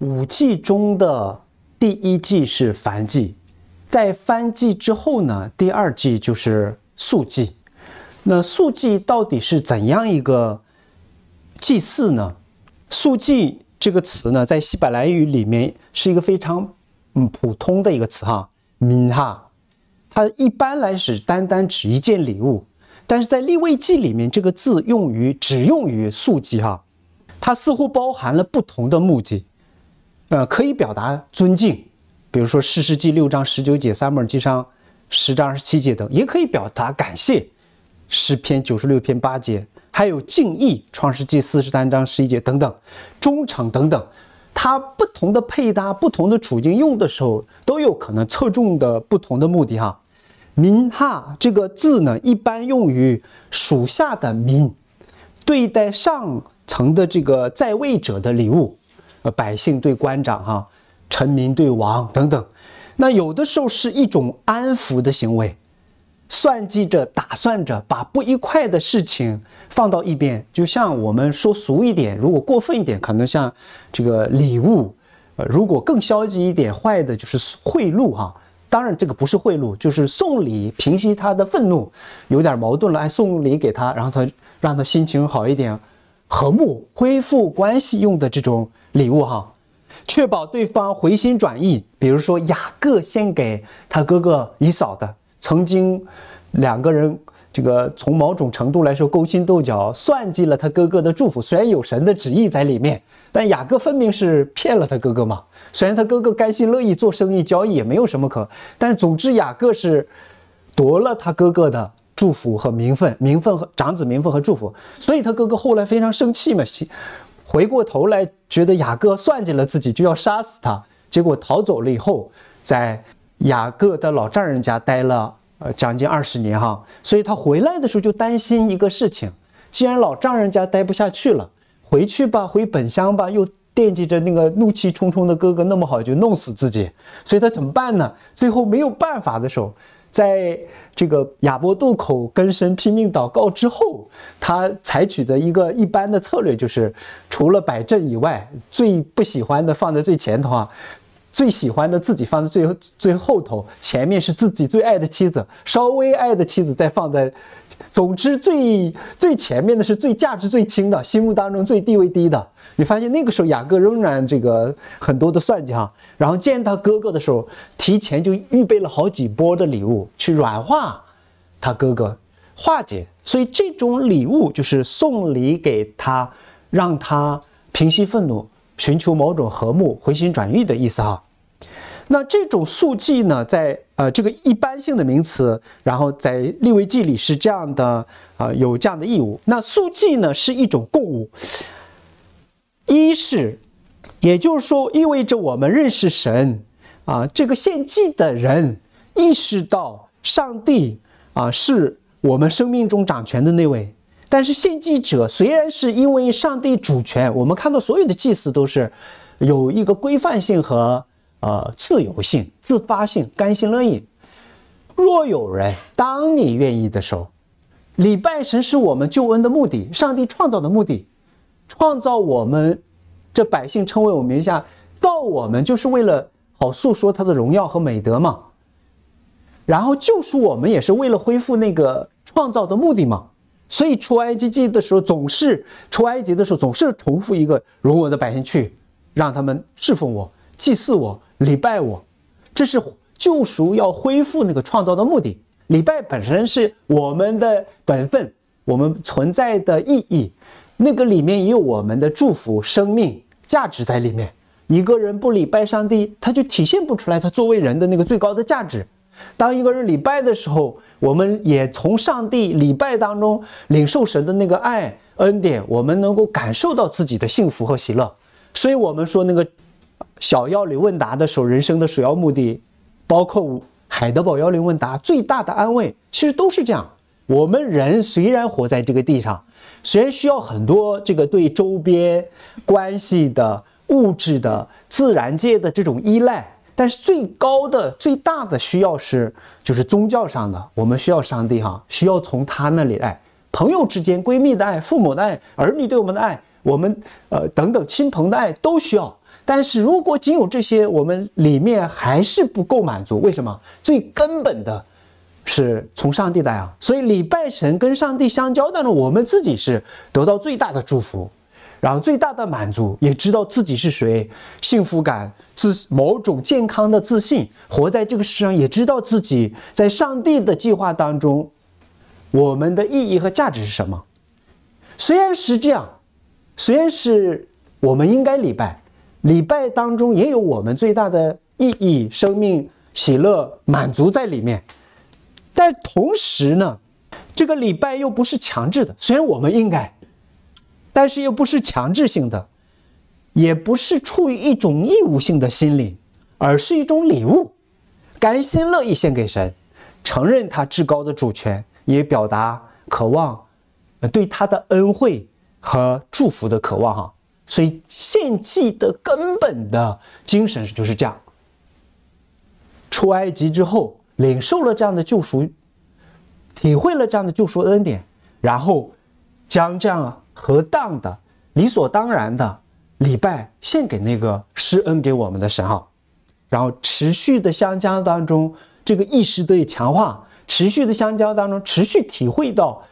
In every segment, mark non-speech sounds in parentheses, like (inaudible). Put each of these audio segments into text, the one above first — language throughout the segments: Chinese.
五季中的第一季是燔季，在燔季之后呢，第二季就是素季。那素季到底是怎样一个祭祀呢？素祭这个词呢，在希伯来语里面是一个非常嗯普通的一个词哈，名哈。它一般来使单单指一件礼物，但是在立位记里面，这个字用于只用于素祭哈，它似乎包含了不同的目的。呃，可以表达尊敬，比如说《创世纪》六章十九节、《三母耳记上》十章二十七节等，也可以表达感谢，《诗篇》九十六篇八节，还有敬意，《创世纪》四十三章十一节等等，忠诚等等，它不同的配搭、不同的处境用的时候都有可能侧重的不同的目的哈。民哈这个字呢，一般用于属下的民，对待上层的这个在位者的礼物。呃，百姓对官长哈，臣民对王等等，那有的时候是一种安抚的行为，算计着、打算着把不愉快的事情放到一边。就像我们说俗一点，如果过分一点，可能像这个礼物，呃，如果更消极一点，坏的就是贿赂哈。当然，这个不是贿赂，就是送礼平息他的愤怒，有点矛盾了，哎，送礼给他，然后他让他心情好一点，和睦恢复关系用的这种。礼物哈，确保对方回心转意。比如说雅各献给他哥哥以扫的，曾经两个人这个从某种程度来说勾心斗角，算计了他哥哥的祝福。虽然有神的旨意在里面，但雅各分明是骗了他哥哥嘛。虽然他哥哥甘心乐意做生意交易也没有什么可，但是总之雅各是夺了他哥哥的祝福和名分，名分和长子名分和祝福，所以他哥哥后来非常生气嘛。回过头来，觉得雅各算计了自己，就要杀死他，结果逃走了。以后在雅各的老丈人家待了，呃，将近二十年哈。所以他回来的时候就担心一个事情：既然老丈人家待不下去了，回去吧，回本乡吧，又惦记着那个怒气冲冲的哥哥那么好就弄死自己，所以他怎么办呢？最后没有办法的时候。在这个亚伯渡口根深拼命祷告之后，他采取的一个一般的策略就是，除了摆正以外，最不喜欢的放在最前头啊，最喜欢的自己放在最最后头，前面是自己最爱的妻子，稍微爱的妻子再放在。总之，最最前面的是最价值最轻的，心目当中最低位低的。你发现那个时候，雅各仍然这个很多的算计哈。然后见他哥哥的时候，提前就预备了好几波的礼物去软化他哥哥，化解。所以这种礼物就是送礼给他，让他平息愤怒，寻求某种和睦，回心转意的意思哈。那这种速记呢，在呃这个一般性的名词，然后在立位记里是这样的，啊有这样的义务。那速记呢是一种共物，一是，也就是说意味着我们认识神，啊这个献祭的人意识到上帝啊是我们生命中掌权的那位。但是献祭者虽然是因为上帝主权，我们看到所有的祭祀都是有一个规范性和。呃，自由性、自发性、甘心乐意。若有人当你愿意的时候，礼拜神是我们救恩的目的，上帝创造的目的，创造我们这百姓称为我们名下，造我们就是为了好诉说他的荣耀和美德嘛。然后救赎我们也是为了恢复那个创造的目的嘛。所以出埃及记的时候，总是出埃及的时候总是重复一个，容我的百姓去，让他们侍奉我。祭祀我，礼拜我，这是救赎要恢复那个创造的目的。礼拜本身是我们的本分，我们存在的意义。那个里面也有我们的祝福、生命价值在里面。一个人不礼拜上帝，他就体现不出来他作为人的那个最高的价值。当一个人礼拜的时候，我们也从上帝礼拜当中领受神的那个爱恩典，我们能够感受到自己的幸福和喜乐。所以我们说那个。小妖灵问答的首人生的首要目的，包括海德堡幺零问答最大的安慰，其实都是这样。我们人虽然活在这个地上，虽然需要很多这个对周边关系的物质的自然界的这种依赖，但是最高的最大的需要是就是宗教上的，我们需要上帝哈，需要从他那里爱。朋友之间闺蜜的爱，父母的爱，儿女对我们的爱，我们呃等等亲朋的爱都需要。但是如果仅有这些，我们里面还是不够满足。为什么？最根本的是从上帝来啊！所以礼拜神跟上帝相交但是我们自己是得到最大的祝福，然后最大的满足，也知道自己是谁，幸福感自某种健康的自信，活在这个世上也知道自己在上帝的计划当中，我们的意义和价值是什么。虽然是这样，虽然是我们应该礼拜。礼拜当中也有我们最大的意义、生命、喜乐、满足在里面，但同时呢，这个礼拜又不是强制的，虽然我们应该，但是又不是强制性的，也不是出于一种义务性的心理，而是一种礼物，甘心乐意献给神，承认他至高的主权，也表达渴望，对他的恩惠和祝福的渴望，哈。所以，献祭的根本的精神就是这样。出埃及之后，领受了这样的救赎，体会了这样的救赎恩典，然后将这样合当的、理所当然的礼拜献给那个施恩给我们的神啊，然后持续的相交当中，这个意识得以强化；持续的相交当中，持续体会到，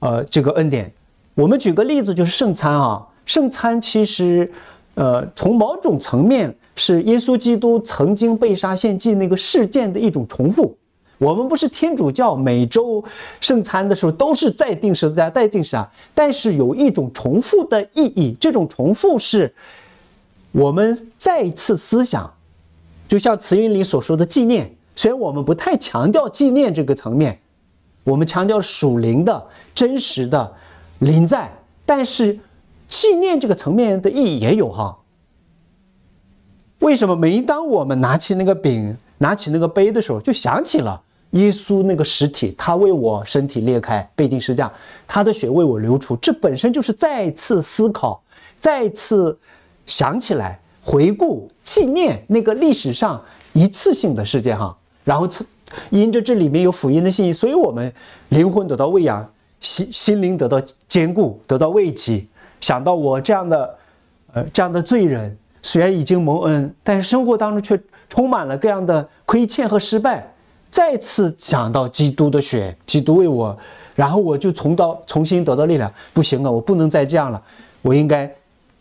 呃，这个恩典。我们举个例子，就是圣餐啊。圣餐其实，呃，从某种层面是耶稣基督曾经被杀献祭那个事件的一种重复。我们不是天主教，每周圣餐的时候都是在定十字架、定时啊，但是有一种重复的意义。这种重复是我们再一次思想，就像词云里所说的纪念。虽然我们不太强调纪念这个层面，我们强调属灵的真实的灵在，但是。纪念这个层面的意义也有哈。为什么？每当我们拿起那个饼，拿起那个杯的时候，就想起了耶稣那个实体，他为我身体裂开，背地是这样，他的血为我流出。这本身就是再次思考，再次想起来，回顾纪念那个历史上一次性的事件哈。然后，因着这里面有福音的信息，所以我们灵魂得到喂养，心心灵得到坚固，得到慰藉。想到我这样的，呃，这样的罪人，虽然已经蒙恩，但是生活当中却充满了各样的亏欠和失败。再次想到基督的血，基督为我，然后我就重到重新得到力量。不行啊，我不能再这样了，我应该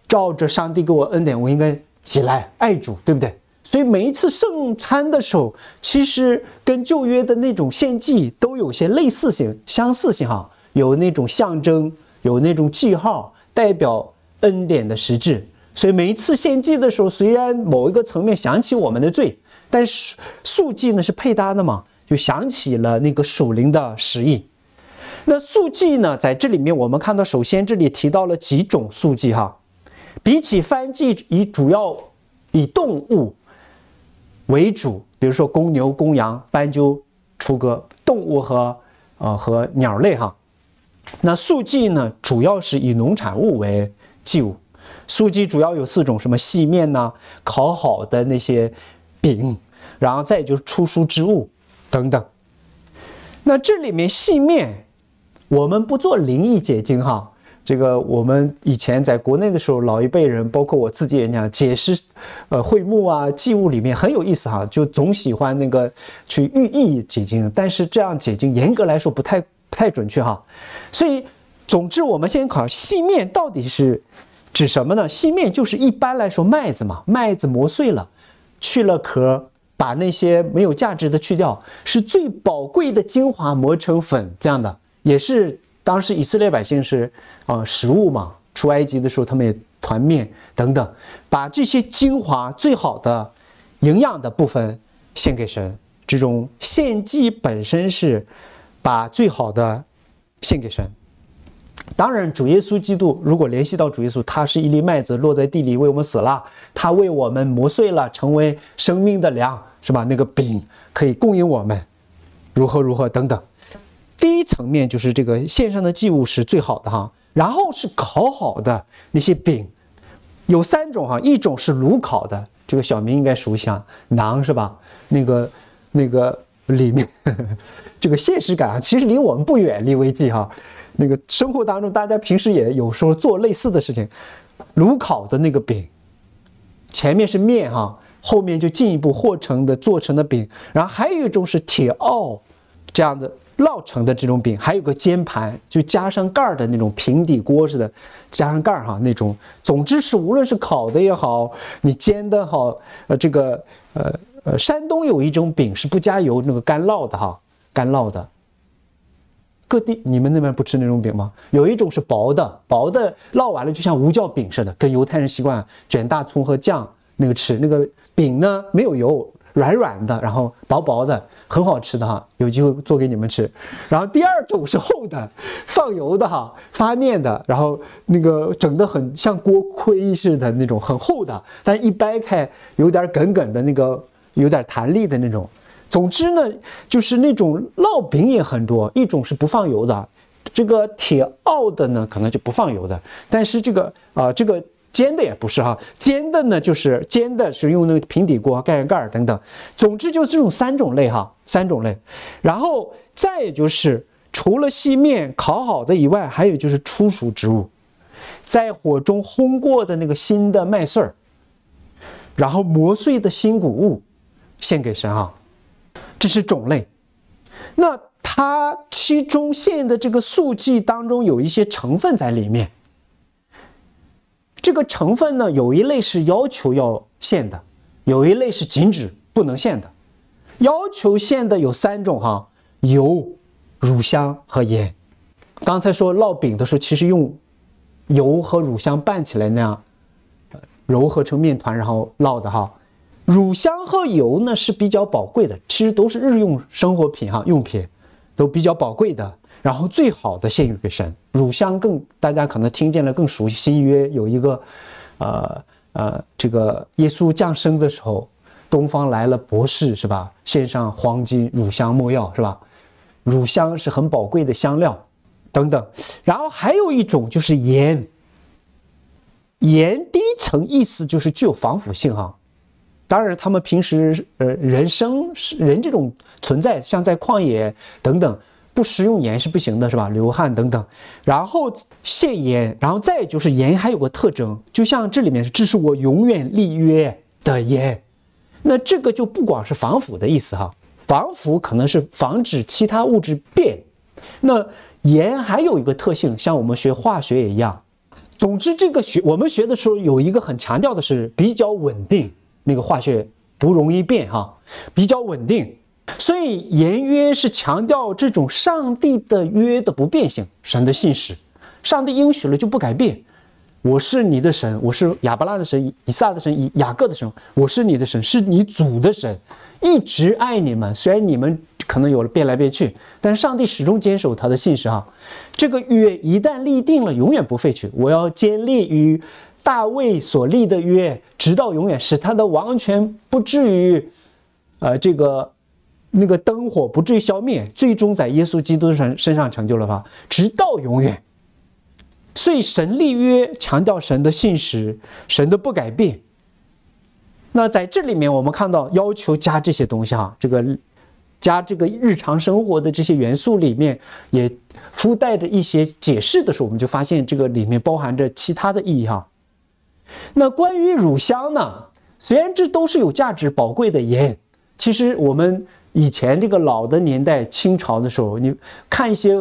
照着上帝给我恩典，我应该起来爱主，对不对？所以每一次圣餐的时候，其实跟旧约的那种献祭都有些类似性、相似性哈，有那种象征，有那种记号。代表恩典的实质，所以每一次献祭的时候，虽然某一个层面想起我们的罪，但是素祭呢是配搭的嘛，就想起了那个属灵的实意。那素祭呢，在这里面我们看到，首先这里提到了几种素祭哈，比起番祭以主要以动物为主，比如说公牛、公羊、斑鸠、雏鸽，动物和呃和鸟类哈。那素祭呢，主要是以农产物为祭物。素祭主要有四种，什么细面呐，烤好的那些饼，然后再就是出书之物等等。那这里面细面，我们不做灵异解经哈。这个我们以前在国内的时候，老一辈人，包括我自己也讲，解释呃会木啊祭物里面很有意思哈，就总喜欢那个去寓意解经，但是这样解经严格来说不太。不太准确哈，所以总之，我们先考细面到底是指什么呢？细面就是一般来说麦子嘛，麦子磨碎了，去了壳，把那些没有价值的去掉，是最宝贵的精华，磨成粉这样的，也是当时以色列百姓是啊食物嘛。出埃及的时候，他们也团面等等，把这些精华最好的营养的部分献给神。这种献祭本身是。把最好的献给神。当然，主耶稣基督，如果联系到主耶稣，他是一粒麦子落在地里，为我们死了，他为我们磨碎了，成为生命的粮，是吧？那个饼可以供应我们，如何如何等等。第一层面就是这个线上的祭物是最好的哈，然后是烤好的那些饼，有三种哈，一种是炉烤的，这个小明应该熟悉啊，馕是吧？那个那个。里面 (laughs) 这个现实感啊，其实离我们不远，离危机哈。那个生活当中，大家平时也有时候做类似的事情，炉烤的那个饼，前面是面哈，后面就进一步和成的做成的饼。然后还有一种是铁鏊，这样的烙成的这种饼，还有个煎盘，就加上盖儿的那种平底锅似的，加上盖儿哈那种。总之是无论是烤的也好，你煎的好，呃这个呃。呃，山东有一种饼是不加油，那个干烙的哈，干烙的。各地，你们那边不吃那种饼吗？有一种是薄的，薄的烙完了就像无酵饼似的，跟犹太人习惯卷大葱和酱那个吃。那个饼呢没有油，软软的，然后薄薄的，很好吃的哈。有机会做给你们吃。然后第二种是厚的，放油的哈，发面的，然后那个整的很像锅盔似的那种，很厚的，但一掰开有点梗梗的那个。有点弹力的那种，总之呢，就是那种烙饼也很多，一种是不放油的，这个铁烙的呢，可能就不放油的，但是这个啊，这个煎的也不是哈，煎的呢就是煎的是用那个平底锅盖上盖儿等等，总之就是这种三种类哈，三种类，然后再就是除了细面烤好的以外，还有就是粗熟植物，在火中烘过的那个新的麦穗儿，然后磨碎的新谷物。献给神啊，这是种类。那它其中献的这个素祭当中有一些成分在里面。这个成分呢，有一类是要求要献的，有一类是禁止不能献的。要求献的有三种哈：油、乳香和盐。刚才说烙饼的时候，其实用油和乳香拌起来那样揉合成面团，然后烙的哈。乳香和油呢是比较宝贵的，其实都是日用生活品哈用品，都比较宝贵的。然后最好的献于给神。乳香更大家可能听见了更熟悉，新约有一个，呃呃，这个耶稣降生的时候，东方来了博士是吧，献上黄金、乳香、没药是吧？乳香是很宝贵的香料等等。然后还有一种就是盐，盐第一层意思就是具有防腐性哈。当然，他们平时呃，人生是人这种存在，像在旷野等等，不食用盐是不行的，是吧？流汗等等，然后限盐，然后再就是盐还有个特征，就像这里面是这是我永远立约的盐，那这个就不光是防腐的意思哈，防腐可能是防止其他物质变。那盐还有一个特性，像我们学化学也一样。总之，这个学我们学的时候有一个很强调的是比较稳定。那个化学不容易变哈，比较稳定，所以言约是强调这种上帝的约的不变性，神的信使，上帝应许了就不改变。我是你的神，我是亚伯拉的神，以撒的神，以雅各的神，我是你的神，是你祖的神，一直爱你们。虽然你们可能有了变来变去，但上帝始终坚守他的信实哈。这个约一旦立定了，永远不废去。我要建立于。大卫所立的约，直到永远，使他的王权不至于，呃，这个，那个灯火不至于消灭，最终在耶稣基督身身上成就了吧？直到永远。所以神立约强调神的信实，神的不改变。那在这里面，我们看到要求加这些东西哈，这个，加这个日常生活的这些元素里面，也附带着一些解释的时候，我们就发现这个里面包含着其他的意义哈。那关于乳香呢？虽然这都是有价值、宝贵的盐。其实我们以前这个老的年代，清朝的时候，你看一些，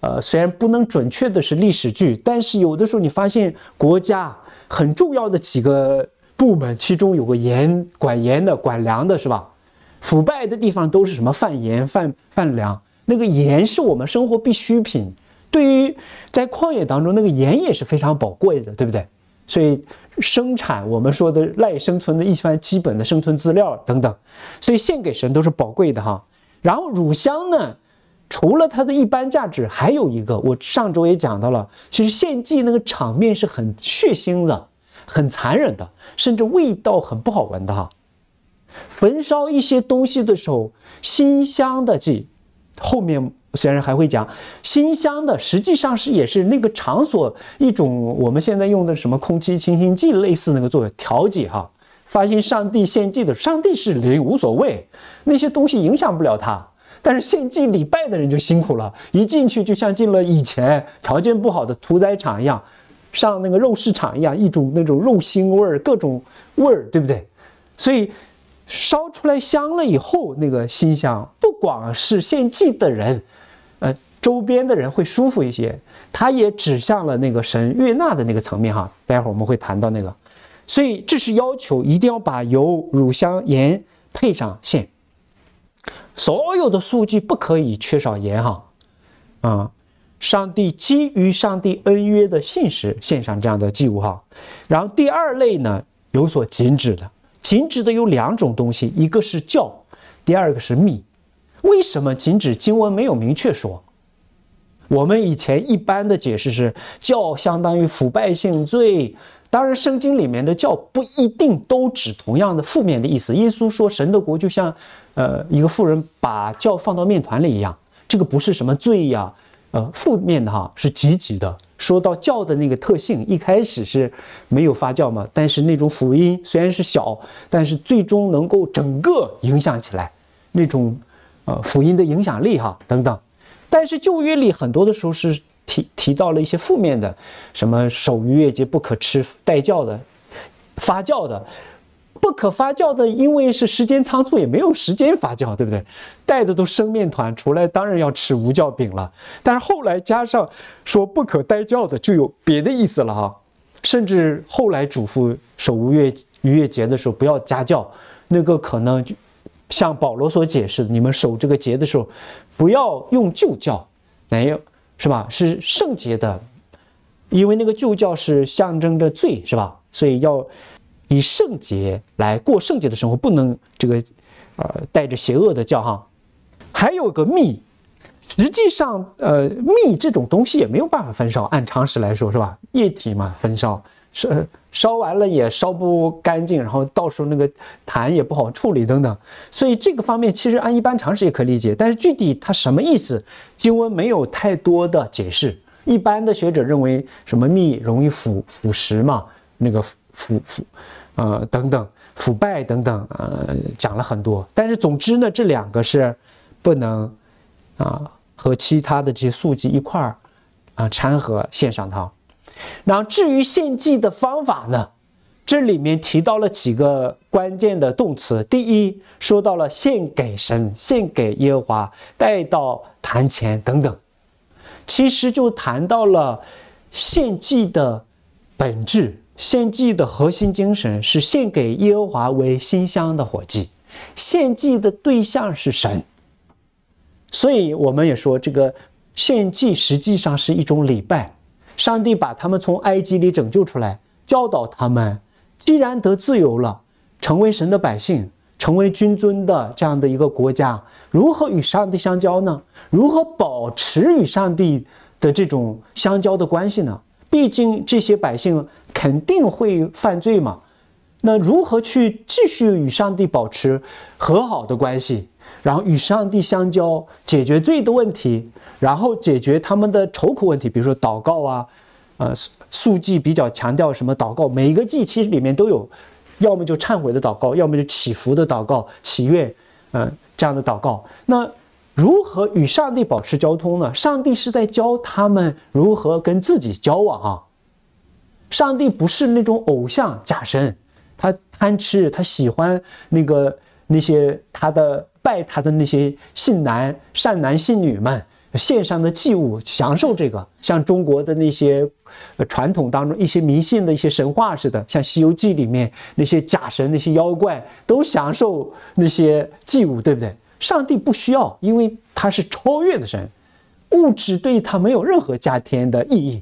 呃，虽然不能准确的是历史剧，但是有的时候你发现国家很重要的几个部门，其中有个盐管盐的、管粮的，是吧？腐败的地方都是什么贩盐、贩贩粮。那个盐是我们生活必需品，对于在矿业当中，那个盐也是非常宝贵的，对不对？所以。生产我们说的赖生存的一些基本的生存资料等等，所以献给神都是宝贵的哈。然后乳香呢，除了它的一般价值，还有一个我上周也讲到了，其实献祭那个场面是很血腥的，很残忍的，甚至味道很不好闻的哈。焚烧一些东西的时候，馨香的祭后面。虽然还会讲新香的，实际上是也是那个场所一种我们现在用的什么空气清新剂类似那个作用调节哈。发现上帝献祭的，上帝是灵无所谓，那些东西影响不了他。但是献祭礼拜的人就辛苦了，一进去就像进了以前条件不好的屠宰场一样，上那个肉市场一样，一种那种肉腥味儿，各种味儿，对不对？所以烧出来香了以后，那个新香不光是献祭的人。周边的人会舒服一些，它也指向了那个神悦纳的那个层面哈。待会儿我们会谈到那个，所以这是要求一定要把油、乳香、盐配上线，所有的数据不可以缺少盐哈。啊，上帝基于上帝恩约的信实献上这样的祭物哈。然后第二类呢，有所禁止的，禁止的有两种东西，一个是教，第二个是蜜。为什么禁止？经文没有明确说。我们以前一般的解释是，教相当于腐败性罪。当然，《圣经》里面的教不一定都指同样的负面的意思。耶稣说，神的国就像，呃，一个富人把教放到面团里一样，这个不是什么罪呀，呃，负面的哈，是积极的。说到教的那个特性，一开始是没有发酵嘛，但是那种福音虽然是小，但是最终能够整个影响起来，那种，呃，福音的影响力哈，等等。但是旧约里很多的时候是提提到了一些负面的，什么守逾越节不可吃带酵的、发酵的、不可发酵的，因为是时间仓促也没有时间发酵，对不对？带的都生面团出来，当然要吃无酵饼了。但是后来加上说不可带酵的，就有别的意思了哈。甚至后来嘱咐守无越逾越节的时候不要加酵，那个可能就，像保罗所解释，你们守这个节的时候。不要用旧教，没有，是吧？是圣洁的，因为那个旧教是象征着罪，是吧？所以要以圣洁来过圣洁的生活，不能这个，呃，带着邪恶的教哈。还有个密，实际上，呃，密这种东西也没有办法焚烧，按常识来说，是吧？液体嘛，焚烧。烧烧完了也烧不干净，然后到时候那个痰也不好处理等等，所以这个方面其实按一般常识也可理解，但是具体它什么意思，金文没有太多的解释。一般的学者认为什么蜜容易腐腐蚀嘛，那个腐腐啊等等腐败等等呃讲了很多，但是总之呢，这两个是不能啊和其他的这些素剂一块儿啊掺和献上汤。然后至于献祭的方法呢？这里面提到了几个关键的动词。第一，说到了献给神、献给耶和华、带到坛前等等。其实就谈到了献祭的本质，献祭的核心精神是献给耶和华为馨香的火祭。献祭的对象是神，所以我们也说，这个献祭实际上是一种礼拜。上帝把他们从埃及里拯救出来，教导他们，既然得自由了，成为神的百姓，成为君尊的这样的一个国家，如何与上帝相交呢？如何保持与上帝的这种相交的关系呢？毕竟这些百姓肯定会犯罪嘛，那如何去继续与上帝保持和好的关系？然后与上帝相交，解决罪的问题，然后解决他们的愁苦问题，比如说祷告啊，呃，素记比较强调什么祷告，每一个祭其实里面都有，要么就忏悔的祷告，要么就祈福的祷告、祈愿，嗯，这样的祷告。那如何与上帝保持交通呢？上帝是在教他们如何跟自己交往啊。上帝不是那种偶像假神，他贪吃，他喜欢那个那些他的。拜他的那些信男善男信女们献上的祭物，享受这个，像中国的那些传统当中一些迷信的一些神话似的，像《西游记》里面那些假神那些妖怪都享受那些祭物，对不对？上帝不需要，因为他是超越的神，物质对他没有任何加添的意义，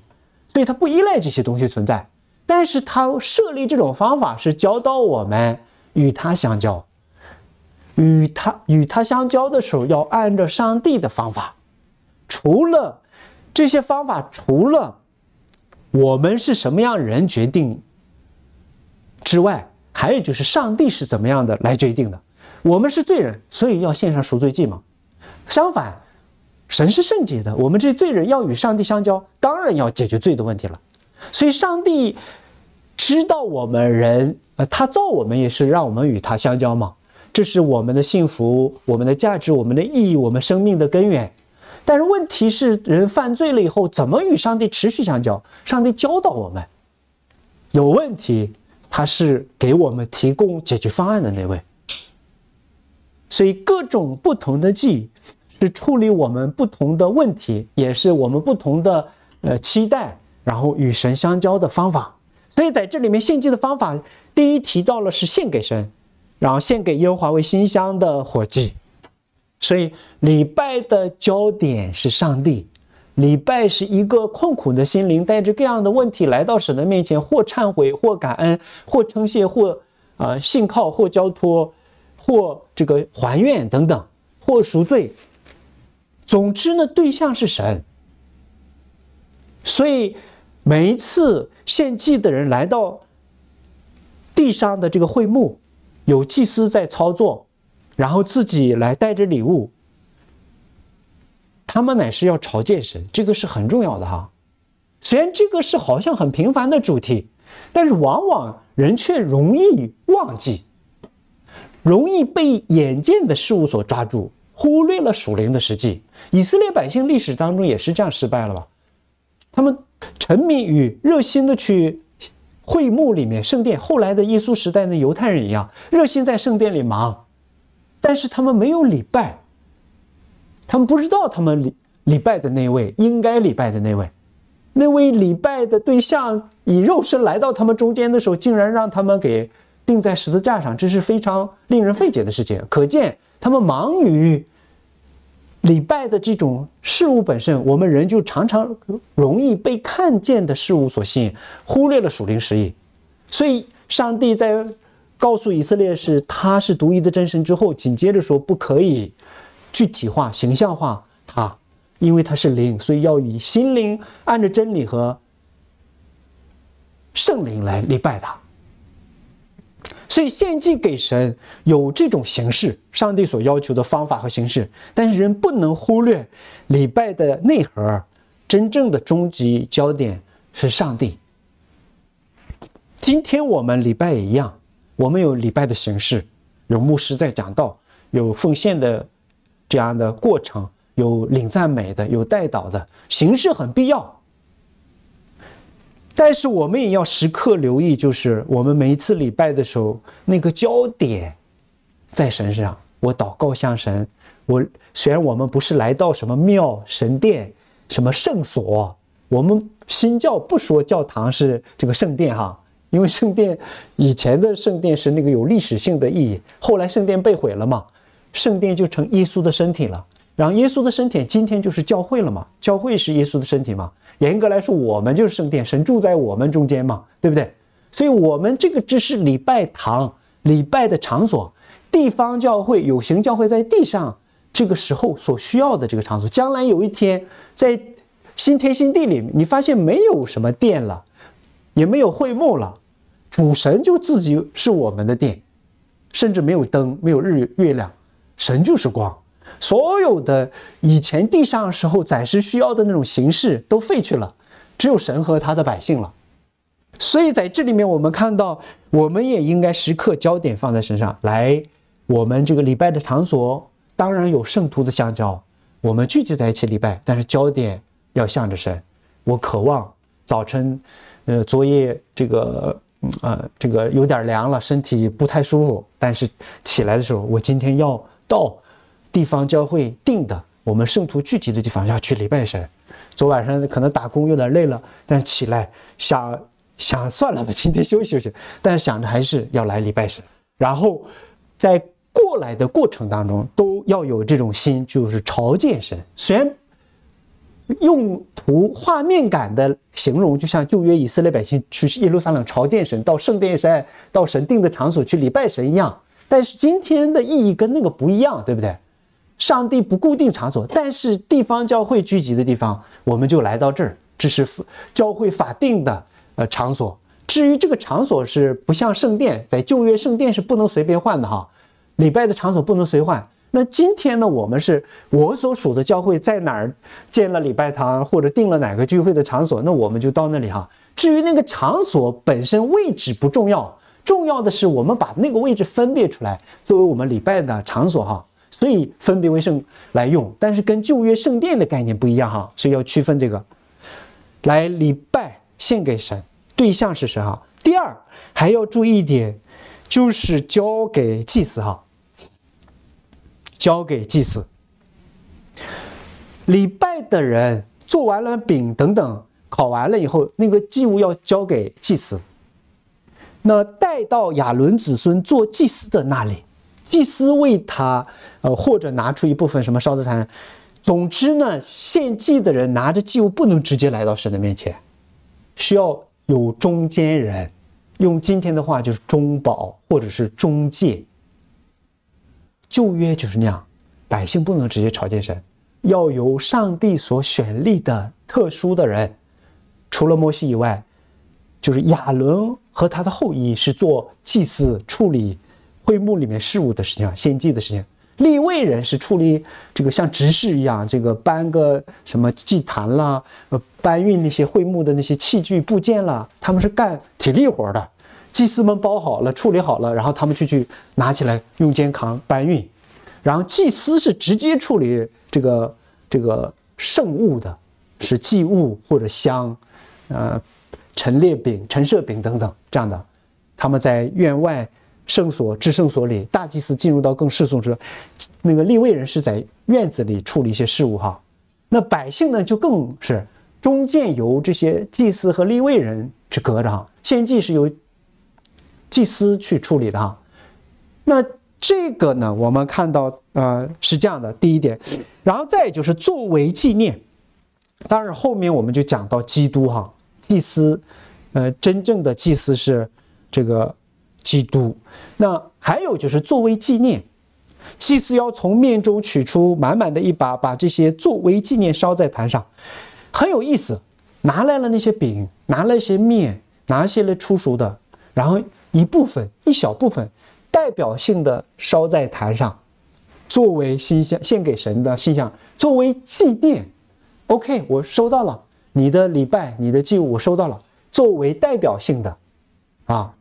对他不依赖这些东西存在。但是他设立这种方法是教导我们与他相交。与他与他相交的时候，要按照上帝的方法。除了这些方法，除了我们是什么样人决定之外，还有就是上帝是怎么样的来决定的。我们是罪人，所以要献上赎罪祭嘛。相反，神是圣洁的，我们这罪人要与上帝相交，当然要解决罪的问题了。所以，上帝知道我们人，呃，他造我们也是让我们与他相交嘛。这是我们的幸福，我们的价值，我们的意义，我们生命的根源。但是问题是，人犯罪了以后，怎么与上帝持续相交？上帝教导我们，有问题，他是给我们提供解决方案的那位。所以各种不同的祭是处理我们不同的问题，也是我们不同的呃期待，然后与神相交的方法。所以在这里面献祭的方法，第一提到了是献给神。然后献给耶和华为馨香的火祭，所以礼拜的焦点是上帝。礼拜是一个困苦的心灵带着各样的问题来到神的面前，或忏悔，或感恩，或称谢，或啊信靠，或交托，或这个还愿等等，或赎罪。总之呢，对象是神。所以每一次献祭的人来到地上的这个会幕。有祭司在操作，然后自己来带着礼物。他们乃是要朝见神，这个是很重要的哈。虽然这个是好像很平凡的主题，但是往往人却容易忘记，容易被眼见的事物所抓住，忽略了属灵的实际。以色列百姓历史当中也是这样失败了吧？他们沉迷于热心的去。会幕里面，圣殿后来的耶稣时代，的犹太人一样热心在圣殿里忙，但是他们没有礼拜，他们不知道他们礼礼拜的那位应该礼拜的那位，那位礼拜的对象以肉身来到他们中间的时候，竟然让他们给钉在十字架上，这是非常令人费解的事情。可见他们忙于。礼拜的这种事物本身，我们人就常常容易被看见的事物所吸引，忽略了属灵实意。所以，上帝在告诉以色列是他是独一的真神之后，紧接着说不可以具体化、形象化他，因为他是灵，所以要以心灵按着真理和圣灵来礼拜他。所以献祭给神有这种形式，上帝所要求的方法和形式，但是人不能忽略礼拜的内核，真正的终极焦点是上帝。今天我们礼拜也一样，我们有礼拜的形式，有牧师在讲道，有奉献的这样的过程，有领赞美的，有带导的，形式很必要。但是我们也要时刻留意，就是我们每一次礼拜的时候，那个焦点在神身上。我祷告向神。我虽然我们不是来到什么庙、神殿、什么圣所，我们新教不说教堂是这个圣殿哈，因为圣殿以前的圣殿是那个有历史性的意义，后来圣殿被毁了嘛，圣殿就成耶稣的身体了。然后耶稣的身体今天就是教会了嘛，教会是耶稣的身体嘛。严格来说，我们就是圣殿，神住在我们中间嘛，对不对？所以，我们这个只是礼拜堂、礼拜的场所。地方教会有形教会，在地上这个时候所需要的这个场所，将来有一天在新天新地里，你发现没有什么殿了，也没有会幕了，主神就自己是我们的殿，甚至没有灯，没有日月亮，神就是光。所有的以前地上时候暂时需要的那种形式都废去了，只有神和他的百姓了。所以在这里面，我们看到，我们也应该时刻焦点放在身上来。我们这个礼拜的场所当然有圣徒的相交，我们聚集在一起礼拜，但是焦点要向着神。我渴望早晨，呃，昨夜这个，呃，这个有点凉了，身体不太舒服，但是起来的时候，我今天要到。地方教会定的，我们圣徒聚集的地方要去礼拜神。昨晚上可能打工有点累了，但起来想想算了吧，今天休息休息。但是想着还是要来礼拜神。然后在过来的过程当中，都要有这种心，就是朝见神。虽然用图画面感的形容，就像旧约以色列百姓去耶路撒冷朝见神，到圣殿山，到神定的场所去礼拜神一样，但是今天的意义跟那个不一样，对不对？上帝不固定场所，但是地方教会聚集的地方，我们就来到这儿，这是教会法定的呃场所。至于这个场所是不像圣殿，在旧约圣殿是不能随便换的哈，礼拜的场所不能随换。那今天呢，我们是我所属的教会，在哪儿建了礼拜堂，或者定了哪个聚会的场所，那我们就到那里哈。至于那个场所本身位置不重要，重要的是我们把那个位置分别出来，作为我们礼拜的场所哈。所以分别为圣来用，但是跟旧约圣殿的概念不一样哈，所以要区分这个，来礼拜献给神，对象是神哈。第二还要注意一点，就是交给祭司哈，交给祭司。礼拜的人做完了饼等等，烤完了以后，那个祭物要交给祭司，那带到亚伦子孙做祭司的那里。祭司为他，呃，或者拿出一部分什么烧资财产，总之呢，献祭的人拿着祭物不能直接来到神的面前，需要有中间人，用今天的话就是中保或者是中介。旧约就是那样，百姓不能直接朝见神，要由上帝所选立的特殊的人，除了摩西以外，就是亚伦和他的后裔是做祭祀处理。会墓里面事务的事情啊，献祭的事情，立位人是处理这个像执事一样，这个搬个什么祭坛啦，呃，搬运那些会墓的那些器具部件啦，他们是干体力活的。祭司们包好了，处理好了，然后他们就去拿起来用肩扛搬运。然后祭司是直接处理这个这个圣物的，是祭物或者香，呃，陈列饼、陈设饼等等这样的，他们在院外。圣所至圣所里，大祭司进入到更世俗时，那个立位人是在院子里处理一些事务哈。那百姓呢，就更是中间由这些祭司和立位人之隔着哈。献祭是由祭司去处理的哈。那这个呢，我们看到呃是这样的，第一点，然后再就是作为纪念。当然后面我们就讲到基督哈，祭司，呃，真正的祭司是这个。基督，那还有就是作为纪念，祭司要从面中取出满满的一把，把这些作为纪念烧在坛上，很有意思。拿来了那些饼，拿了一些面，拿些了出熟的，然后一部分、一小部分，代表性的烧在坛上，作为馨香献给神的馨香，作为祭奠。OK，我收到了你的礼拜，你的祭物，我收到了。作为代表性的，啊。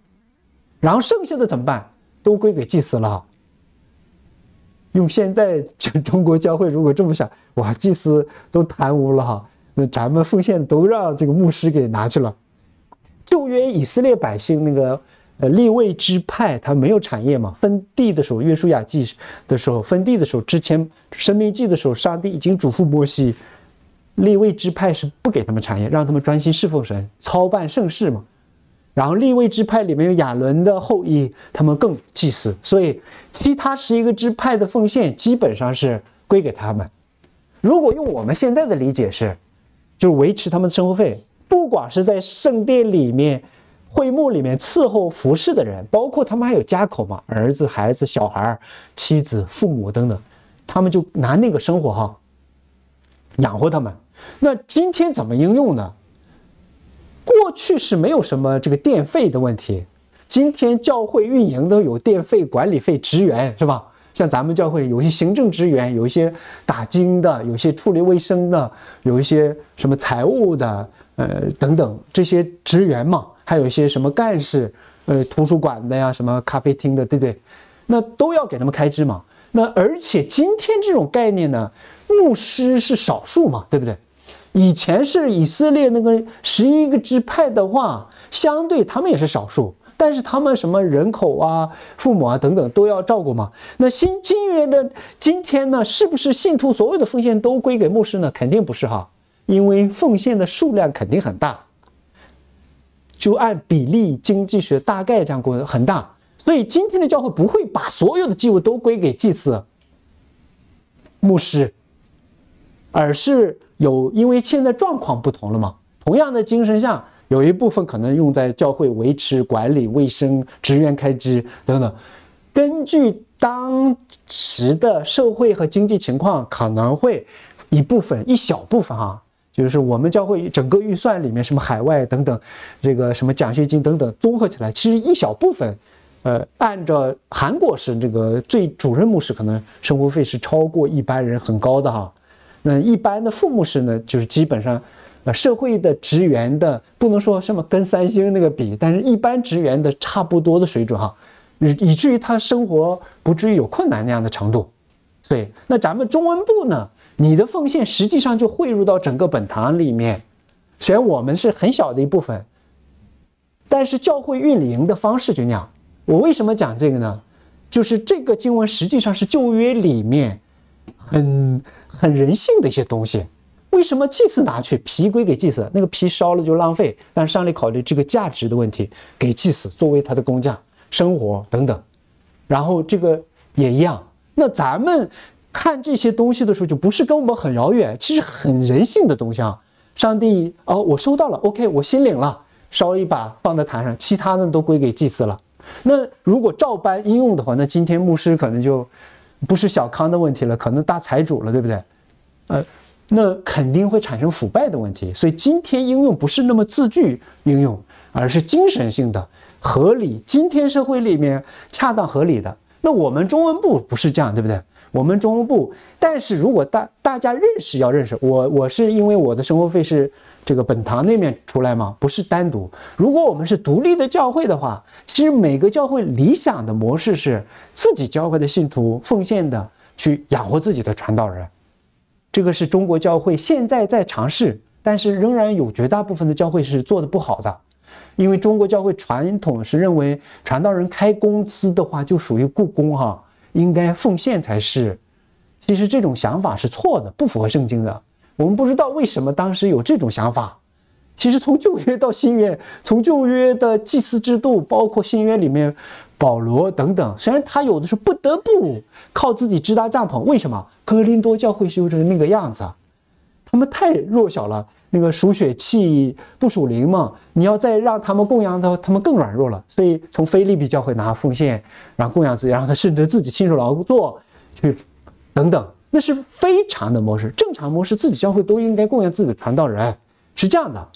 然后剩下的怎么办？都归给祭司了。用现在就中国教会如果这么想，哇，祭司都贪污了哈，那咱们奉献都让这个牧师给拿去了。旧约以色列百姓那个呃立位支派，他没有产业嘛？分地的时候，约书亚记的时候分地的时候，之前申命记的时候，上帝已经嘱咐摩西，立位支派是不给他们产业，让他们专心侍奉神，操办盛世嘛。然后立位支派里面有亚伦的后裔，他们更祭祀，所以其他十一个支派的奉献基本上是归给他们。如果用我们现在的理解是，就是维持他们生活费，不管是在圣殿里面、会幕里面伺候服侍的人，包括他们还有家口嘛，儿子、孩子、小孩、妻子、父母等等，他们就拿那个生活哈养活他们。那今天怎么应用呢？过去是没有什么这个电费的问题，今天教会运营都有电费、管理费、职员是吧？像咱们教会有些行政职员，有一些打经的，有些处理卫生的，有一些什么财务的，呃等等这些职员嘛，还有一些什么干事，呃图书馆的呀，什么咖啡厅的，对不对？那都要给他们开支嘛。那而且今天这种概念呢，牧师是少数嘛，对不对？以前是以色列那个十一个支派的话，相对他们也是少数，但是他们什么人口啊、父母啊等等都要照顾嘛。那新经约的今天呢，是不是信徒所有的奉献都归给牧师呢？肯定不是哈，因为奉献的数量肯定很大，就按比例经济学大概这样估很大，所以今天的教会不会把所有的机会都归给祭祀。牧师，而是。有，因为现在状况不同了嘛。同样的精神下，有一部分可能用在教会维持、管理、卫生、职员开支等等。根据当时的社会和经济情况，可能会一部分、一小部分哈，就是我们教会整个预算里面，什么海外等等，这个什么奖学金等等，综合起来，其实一小部分。呃，按照韩国是这个最主任牧师，可能生活费是超过一般人很高的哈。那一般的父母是呢，就是基本上，呃，社会的职员的，不能说什么跟三星那个比，但是一般职员的差不多的水准哈，以以至于他生活不至于有困难那样的程度。所以，那咱们中文部呢，你的奉献实际上就汇入到整个本堂里面，虽然我们是很小的一部分，但是教会运营的方式就那样。我为什么讲这个呢？就是这个经文实际上是旧约里面很。很人性的一些东西，为什么祭祀拿去皮归给祭祀？那个皮烧了就浪费，但上帝考虑这个价值的问题，给祭祀作为他的工匠生活等等，然后这个也一样。那咱们看这些东西的时候，就不是跟我们很遥远，其实很人性的东西啊。上帝哦，我收到了，OK，我心领了，烧一把放在坛上，其他的都归给祭祀了。那如果照搬应用的话，那今天牧师可能就不是小康的问题了，可能大财主了，对不对？呃，那肯定会产生腐败的问题。所以今天应用不是那么字句应用，而是精神性的合理。今天社会里面恰当合理的，那我们中文部不是这样，对不对？我们中文部，但是如果大大家认识要认识，我我是因为我的生活费是这个本堂那面出来吗？不是单独。如果我们是独立的教会的话，其实每个教会理想的模式是自己教会的信徒奉献的去养活自己的传道人。这个是中国教会现在在尝试，但是仍然有绝大部分的教会是做的不好的，因为中国教会传统是认为传道人开工资的话就属于故宫哈，应该奉献才是。其实这种想法是错的，不符合圣经的。我们不知道为什么当时有这种想法。其实从旧约到新约，从旧约的祭祀制度，包括新约里面保罗等等，虽然他有的是不得不。靠自己支搭帐篷，为什么哥林多教会修成那个样子？他们太弱小了。那个数血气不属灵嘛，你要再让他们供养他，他们更软弱了。所以从非利比教会拿奉献，然后供养自己，然后他甚至自己亲手劳作去，等等，那是非常的模式。正常模式，自己教会都应该供养自己的传道人，是这样的。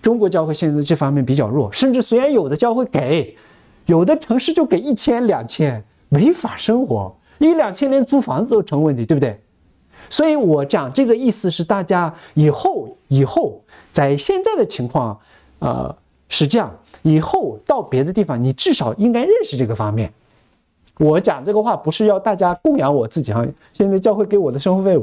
中国教会现在这方面比较弱，甚至虽然有的教会给，有的城市就给一千两千。没法生活，一两千年租房子都成问题，对不对？所以我讲这个意思是，大家以后以后在现在的情况，呃，是这样。以后到别的地方，你至少应该认识这个方面。我讲这个话不是要大家供养我自己哈，现在教会给我的生活费，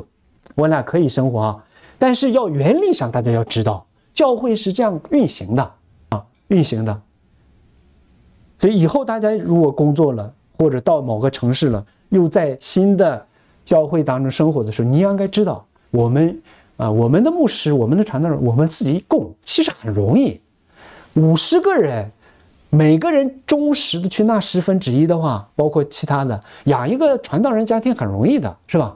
我俩可以生活啊。但是要原理上，大家要知道教会是这样运行的啊，运行的。所以以后大家如果工作了，或者到某个城市了，又在新的教会当中生活的时候，你应该知道，我们啊，我们的牧师，我们的传道人，我们自己供，其实很容易。五十个人，每个人忠实的去纳十分之一的话，包括其他的，养一个传道人家庭很容易的，是吧？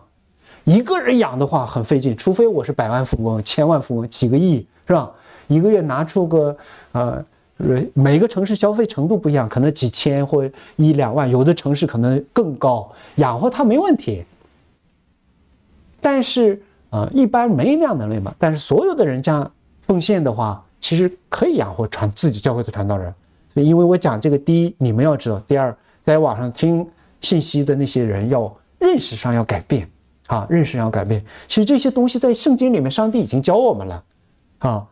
一个人养的话很费劲，除非我是百万富翁、千万富翁、几个亿，是吧？一个月拿出个呃。呃，每个城市消费程度不一样，可能几千或一两万，有的城市可能更高，养活他没问题。但是，呃，一般没那样能力嘛。但是，所有的人家奉献的话，其实可以养活传自己教会的传道人，因为我讲这个，第一，你们要知道；第二，在网上听信息的那些人，要认识上要改变啊，认识上要改变。其实这些东西在圣经里面，上帝已经教我们了，啊，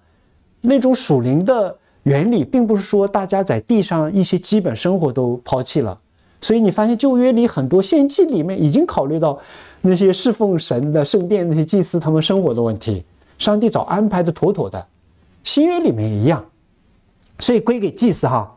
那种属灵的。原理并不是说大家在地上一些基本生活都抛弃了，所以你发现旧约里很多献祭里面已经考虑到那些侍奉神的圣殿那些祭司他们生活的问题，上帝早安排的妥妥的，新约里面一样，所以归给祭司哈，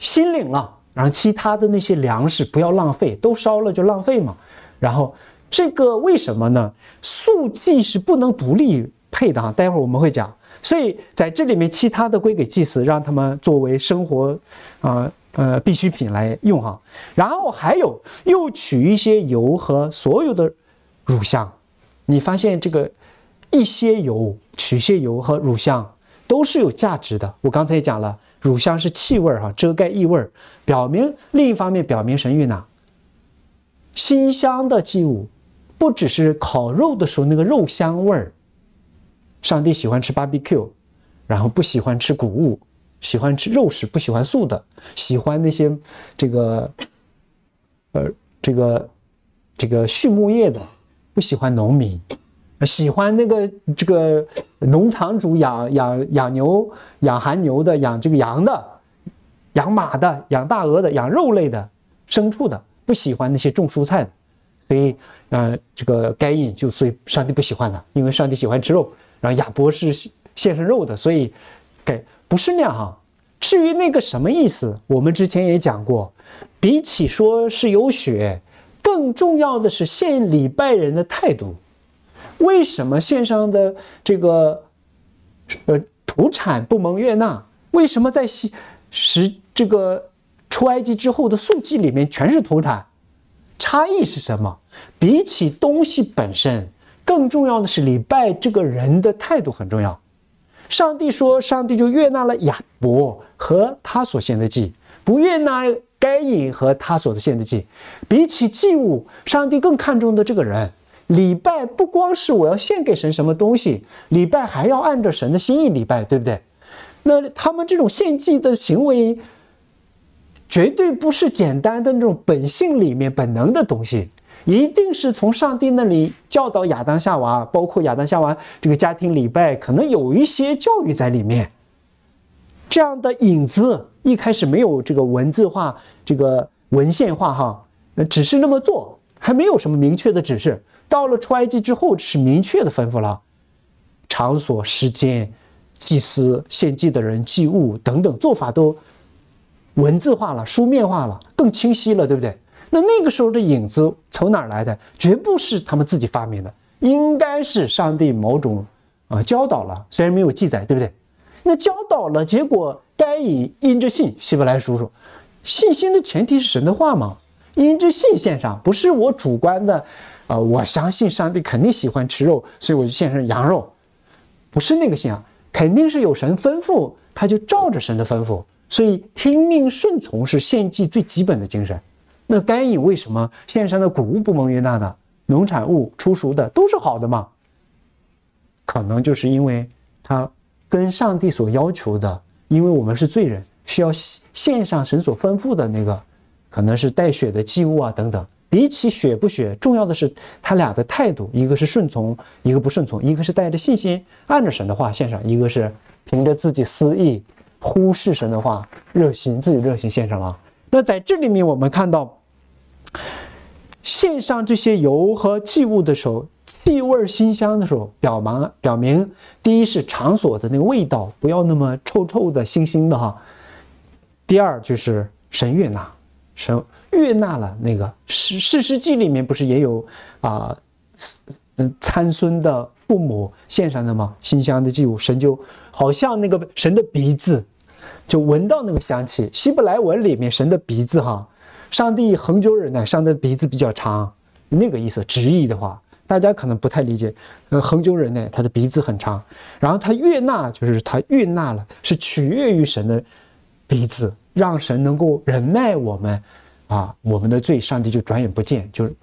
心领了，然后其他的那些粮食不要浪费，都烧了就浪费嘛，然后这个为什么呢？素祭是不能独立配的，待会儿我们会讲。所以在这里面，其他的归给祭司，让他们作为生活，啊呃必需品来用哈。然后还有又取一些油和所有的乳香，你发现这个一些油取些油和乳香都是有价值的。我刚才也讲了，乳香是气味儿哈，遮盖异味儿，表明另一方面表明神谕呢。新香的祭物不只是烤肉的时候那个肉香味儿。上帝喜欢吃 c u Q，然后不喜欢吃谷物，喜欢吃肉食，不喜欢素的，喜欢那些这个，呃，这个这个畜牧业的，不喜欢农民，喜欢那个这个农场主养养养牛、养寒牛的、养这个羊的、养马的、养大鹅的、养肉类的牲畜的，不喜欢那些种蔬菜的，所以，呃，这个该隐就所以上帝不喜欢的，因为上帝喜欢吃肉。然后亚伯是献上肉的，所以给不是那样哈。至于那个什么意思，我们之前也讲过。比起说是有血，更重要的是献礼拜人的态度。为什么献上的这个，呃土产不蒙悦纳？为什么在西时这个出埃及之后的速记里面全是土产？差异是什么？比起东西本身。更重要的是，礼拜这个人的态度很重要。上帝说：“上帝就悦纳了亚伯和他所献的祭，不悦纳该隐和他所的献的祭。比起祭物，上帝更看重的这个人。礼拜不光是我要献给神什么东西，礼拜还要按照神的心意礼拜，对不对？那他们这种献祭的行为，绝对不是简单的那种本性里面本能的东西，一定是从上帝那里。”教导亚当、夏娃，包括亚当、夏娃这个家庭礼拜，可能有一些教育在里面。这样的影子一开始没有这个文字化、这个文献化，哈，只是那么做，还没有什么明确的指示。到了出埃及之后，是明确的吩咐了场所、时间、祭司、献祭的人、祭物等等做法都文字化了、书面化了，更清晰了，对不对？那那个时候的影子。从哪儿来的？绝不是他们自己发明的，应该是上帝某种啊教导了。虽然没有记载，对不对？那教导了，结果该以因着信，希伯来书说，信心的前提是神的话嘛。因着信献上，不是我主观的啊，我相信上帝肯定喜欢吃肉，所以我就献上羊肉，不是那个信啊，肯定是有神吩咐，他就照着神的吩咐，所以听命顺从是献祭最基本的精神。那该以为什么献上的谷物不蒙约纳呢？农产物出熟的都是好的嘛？可能就是因为他跟上帝所要求的，因为我们是罪人，需要献上神所吩咐的那个，可能是带血的祭物啊等等。比起血不血，重要的是他俩的态度，一个是顺从，一个不顺从；一个是带着信心按着神的话献上，一个是凭着自己私意忽视神的话，热心自己热心献上了。那在这里面，我们看到献上这些油和祭物的时候，气味馨香的时候，表明表明，第一是场所的那个味道不要那么臭臭的、腥腥的哈；第二就是神悦纳，神悦纳了那个《世世世记》里面不是也有啊，参孙的父母献上的吗？馨香的祭物，神就好像那个神的鼻子。就闻到那个香气，希伯来文里面神的鼻子哈，上帝恒久忍耐，帝的鼻子比较长，那个意思直译的话，大家可能不太理解，呃，恒久忍耐，他的鼻子很长，然后他悦纳就是他悦纳了，是取悦于神的鼻子，让神能够忍耐我们，啊，我们的罪，上帝就转眼不见，就是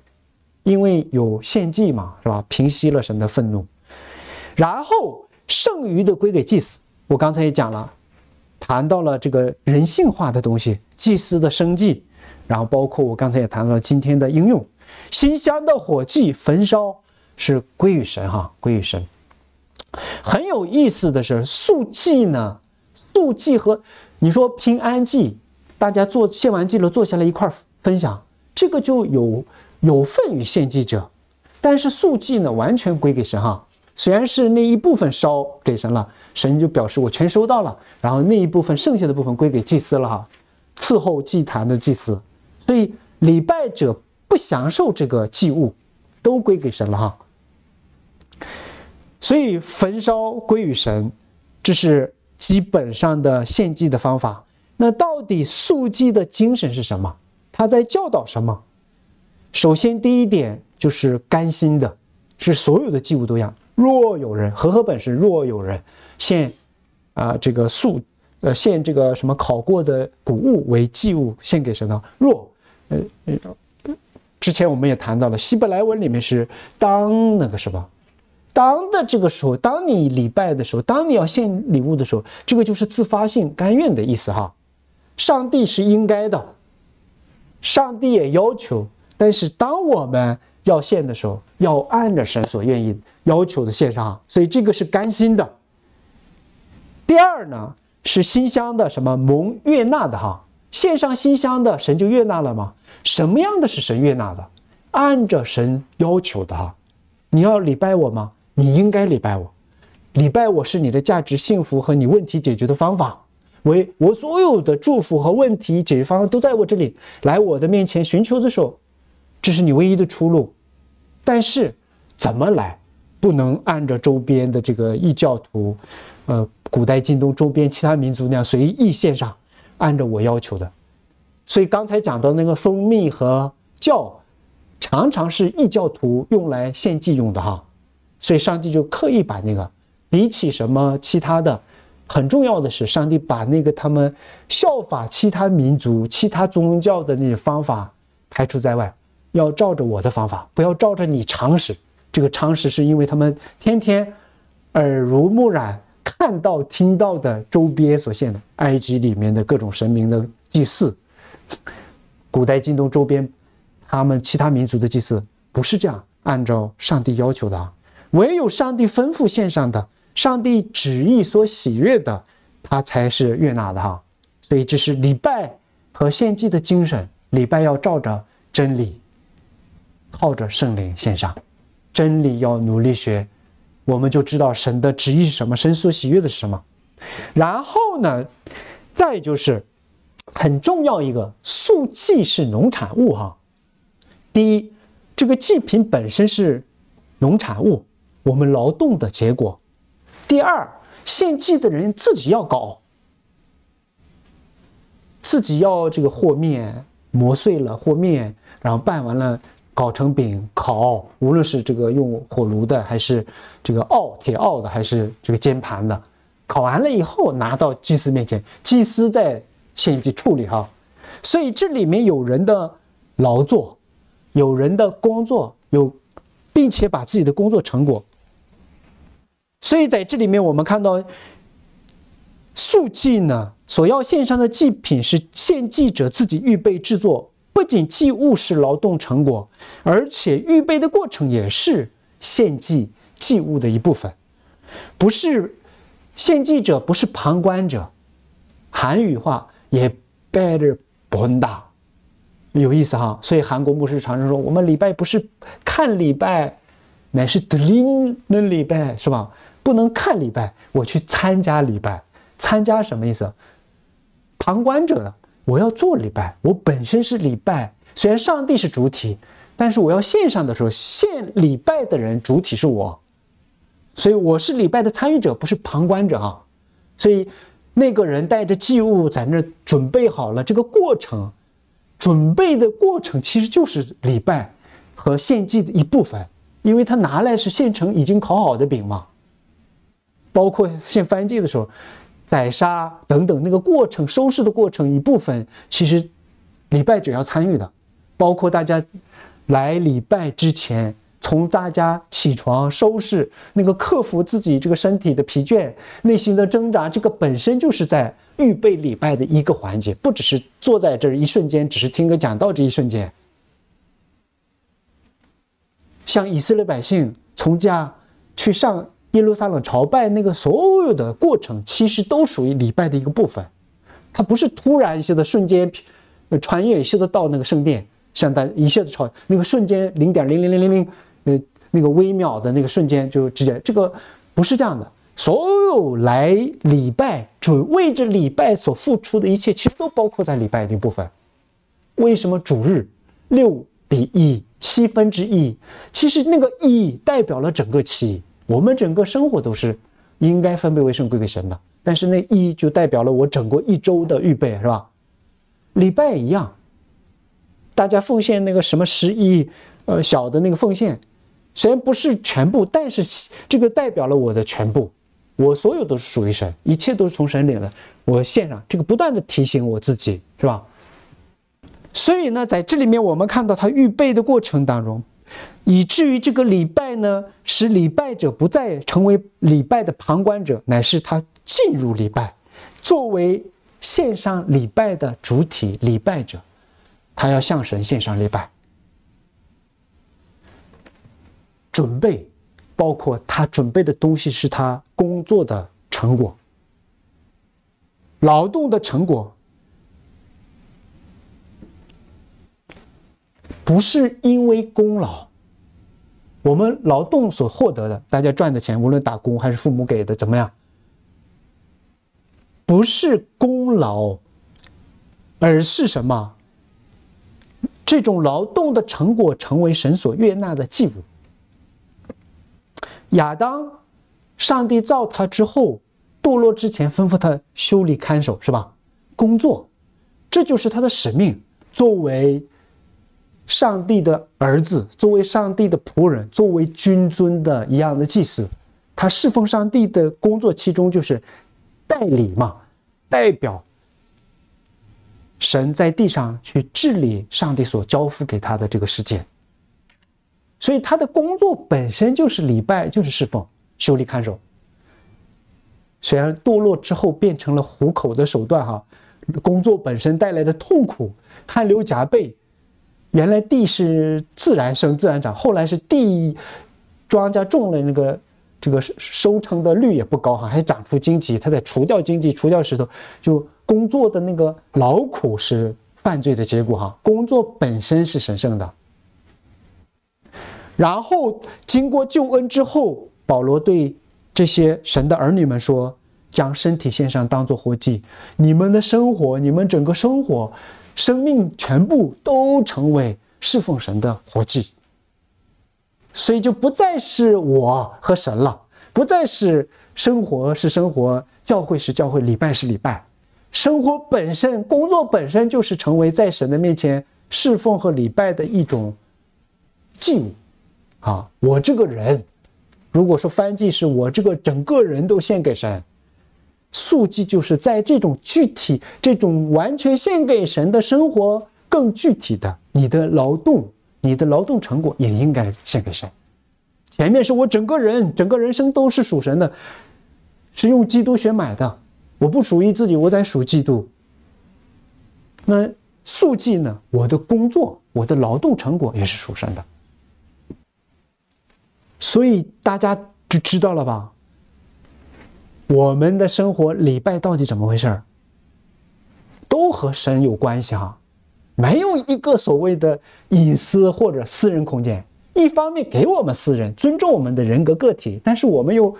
因为有献祭嘛，是吧？平息了神的愤怒，然后剩余的归给祭司，我刚才也讲了。谈到了这个人性化的东西，祭司的生计，然后包括我刚才也谈到了今天的应用，新香的火祭焚烧是归于神哈，归于神。很有意思的是素祭呢，素祭和你说平安祭，大家做献完祭了坐下来一块分享，这个就有有份于献祭者，但是素祭呢完全归给神哈，虽然是那一部分烧给神了。神就表示我全收到了，然后那一部分剩下的部分归给祭司了哈，伺候祭坛的祭司，所以礼拜者不享受这个祭物，都归给神了哈。所以焚烧归于神，这是基本上的献祭的方法。那到底素祭的精神是什么？他在教导什么？首先第一点就是甘心的，是所有的祭物都一样。若有人和合本是若有人。献，啊，这个素，呃，献这个什么烤过的谷物为祭物，献给神呢？若，呃，之前我们也谈到了希伯来文里面是当那个什么，当的这个时候，当你礼拜的时候，当你要献礼物的时候，这个就是自发性、甘愿的意思哈。上帝是应该的，上帝也要求，但是当我们要献的时候，要按着神所愿意要求的献上，所以这个是甘心的。第二呢，是心香的什么蒙悦纳的哈？献上心香的神就悦纳了吗？什么样的是神悦纳的？按着神要求的哈，你要礼拜我吗？你应该礼拜我，礼拜我是你的价值、幸福和你问题解决的方法。为我所有的祝福和问题解决方案都在我这里，来我的面前寻求的时候，这是你唯一的出路。但是，怎么来？不能按着周边的这个异教徒，呃，古代近东周边其他民族那样随意献上，按照我要求的。所以刚才讲到那个蜂蜜和教，常常是异教徒用来献祭用的哈。所以上帝就刻意把那个比起什么其他的，很重要的是，上帝把那个他们效法其他民族、其他宗教的那方法排除在外，要照着我的方法，不要照着你常识。这个常识是因为他们天天耳濡目染，看到听到的周边所献的埃及里面的各种神明的祭祀，古代京东周边，他们其他民族的祭祀不是这样，按照上帝要求的，唯有上帝吩咐献上的，上帝旨意所喜悦的，他才是悦纳的哈。所以这是礼拜和献祭的精神，礼拜要照着真理，靠着圣灵献上。真理要努力学，我们就知道神的旨意是什么，神所喜悦的是什么。然后呢，再就是很重要一个，素祭是农产物哈。第一，这个祭品本身是农产物，我们劳动的结果。第二，献祭的人自己要搞，自己要这个和面，磨碎了和面，然后拌完了。搞成饼烤，无论是这个用火炉的，还是这个鏊铁鏊的，还是这个煎盘的，烤完了以后拿到祭司面前，祭司在献祭处理哈。所以这里面有人的劳作，有人的工作，有，并且把自己的工作成果。所以在这里面，我们看到，素祭呢，所要献上的祭品是献祭者自己预备制作。不仅祭物是劳动成果，而且预备的过程也是献祭祭物的一部分。不是献祭者，不是旁观者。韩语话也 better 不 n 大，有意思哈。所以韩国牧师常常说：“我们礼拜不是看礼拜，乃是得领的礼拜，是吧？不能看礼拜，我去参加礼拜。参加什么意思？旁观者。”我要做礼拜，我本身是礼拜。虽然上帝是主体，但是我要献上的时候，献礼拜的人主体是我，所以我是礼拜的参与者，不是旁观者啊。所以，那个人带着祭物在那准备好了，这个过程，准备的过程其实就是礼拜和献祭的一部分，因为他拿来是现成已经烤好的饼嘛。包括献番祭的时候。宰杀等等那个过程，收拾的过程一部分其实，礼拜者要参与的，包括大家来礼拜之前，从大家起床收拾那个克服自己这个身体的疲倦、内心的挣扎，这个本身就是在预备礼拜的一个环节，不只是坐在这一瞬间，只是听个讲道这一瞬间。像以色列百姓从家去上。耶路撒冷朝拜那个所有的过程，其实都属于礼拜的一个部分。它不是突然性的瞬间，穿越下子到那个圣殿，像他一下子朝那个瞬间零点零零零零零，呃，那个微秒的那个瞬间就直接。这个不是这样的。所有来礼拜主，为这礼拜所付出的一切，其实都包括在礼拜的一部分。为什么主日六比一七分之一？其实那个一代表了整个七。我们整个生活都是应该分别为圣归给神的，但是那一就代表了我整个一周的预备，是吧？礼拜一样，大家奉献那个什么十一，呃，小的那个奉献，虽然不是全部，但是这个代表了我的全部，我所有都是属于神，一切都是从神领的，我献上这个不断的提醒我自己，是吧？所以呢，在这里面我们看到他预备的过程当中。以至于这个礼拜呢，使礼拜者不再成为礼拜的旁观者，乃是他进入礼拜，作为献上礼拜的主体，礼拜者，他要向神献上礼拜。准备，包括他准备的东西是他工作的成果，劳动的成果。不是因为功劳，我们劳动所获得的，大家赚的钱，无论打工还是父母给的，怎么样，不是功劳，而是什么？这种劳动的成果成为神所悦纳的祭物。亚当，上帝造他之后，堕落之前吩咐他修理看守，是吧？工作，这就是他的使命，作为。上帝的儿子作为上帝的仆人，作为君尊的一样的祭司，他侍奉上帝的工作，其中就是代理嘛，代表神在地上去治理上帝所交付给他的这个世界。所以他的工作本身就是礼拜，就是侍奉、修理、看守。虽然堕落之后变成了糊口的手段，哈，工作本身带来的痛苦，汗流浃背。原来地是自然生、自然长，后来是地，庄稼种了那个，这个收成的率也不高哈，还长出荆棘，他得除掉荆棘、除掉石头，就工作的那个劳苦是犯罪的结果哈，工作本身是神圣的。然后经过救恩之后，保罗对这些神的儿女们说：“将身体献上，当作活祭，你们的生活，你们整个生活。”生命全部都成为侍奉神的活祭，所以就不再是我和神了，不再是生活是生活，教会是教会，礼拜是礼拜。生活本身、工作本身就是成为在神的面前侍奉和礼拜的一种祭物。啊，我这个人，如果说翻译是我这个整个人都献给神。素祭就是在这种具体、这种完全献给神的生活更具体的，你的劳动、你的劳动成果也应该献给神。前面是我整个人、整个人生都是属神的，是用基督血买的，我不属于自己，我在属基督。那素祭呢？我的工作、我的劳动成果也是属神的，所以大家就知道了吧。我们的生活礼拜到底怎么回事儿？都和神有关系哈，没有一个所谓的隐私或者私人空间。一方面给我们私人尊重我们的人格个体，但是我们又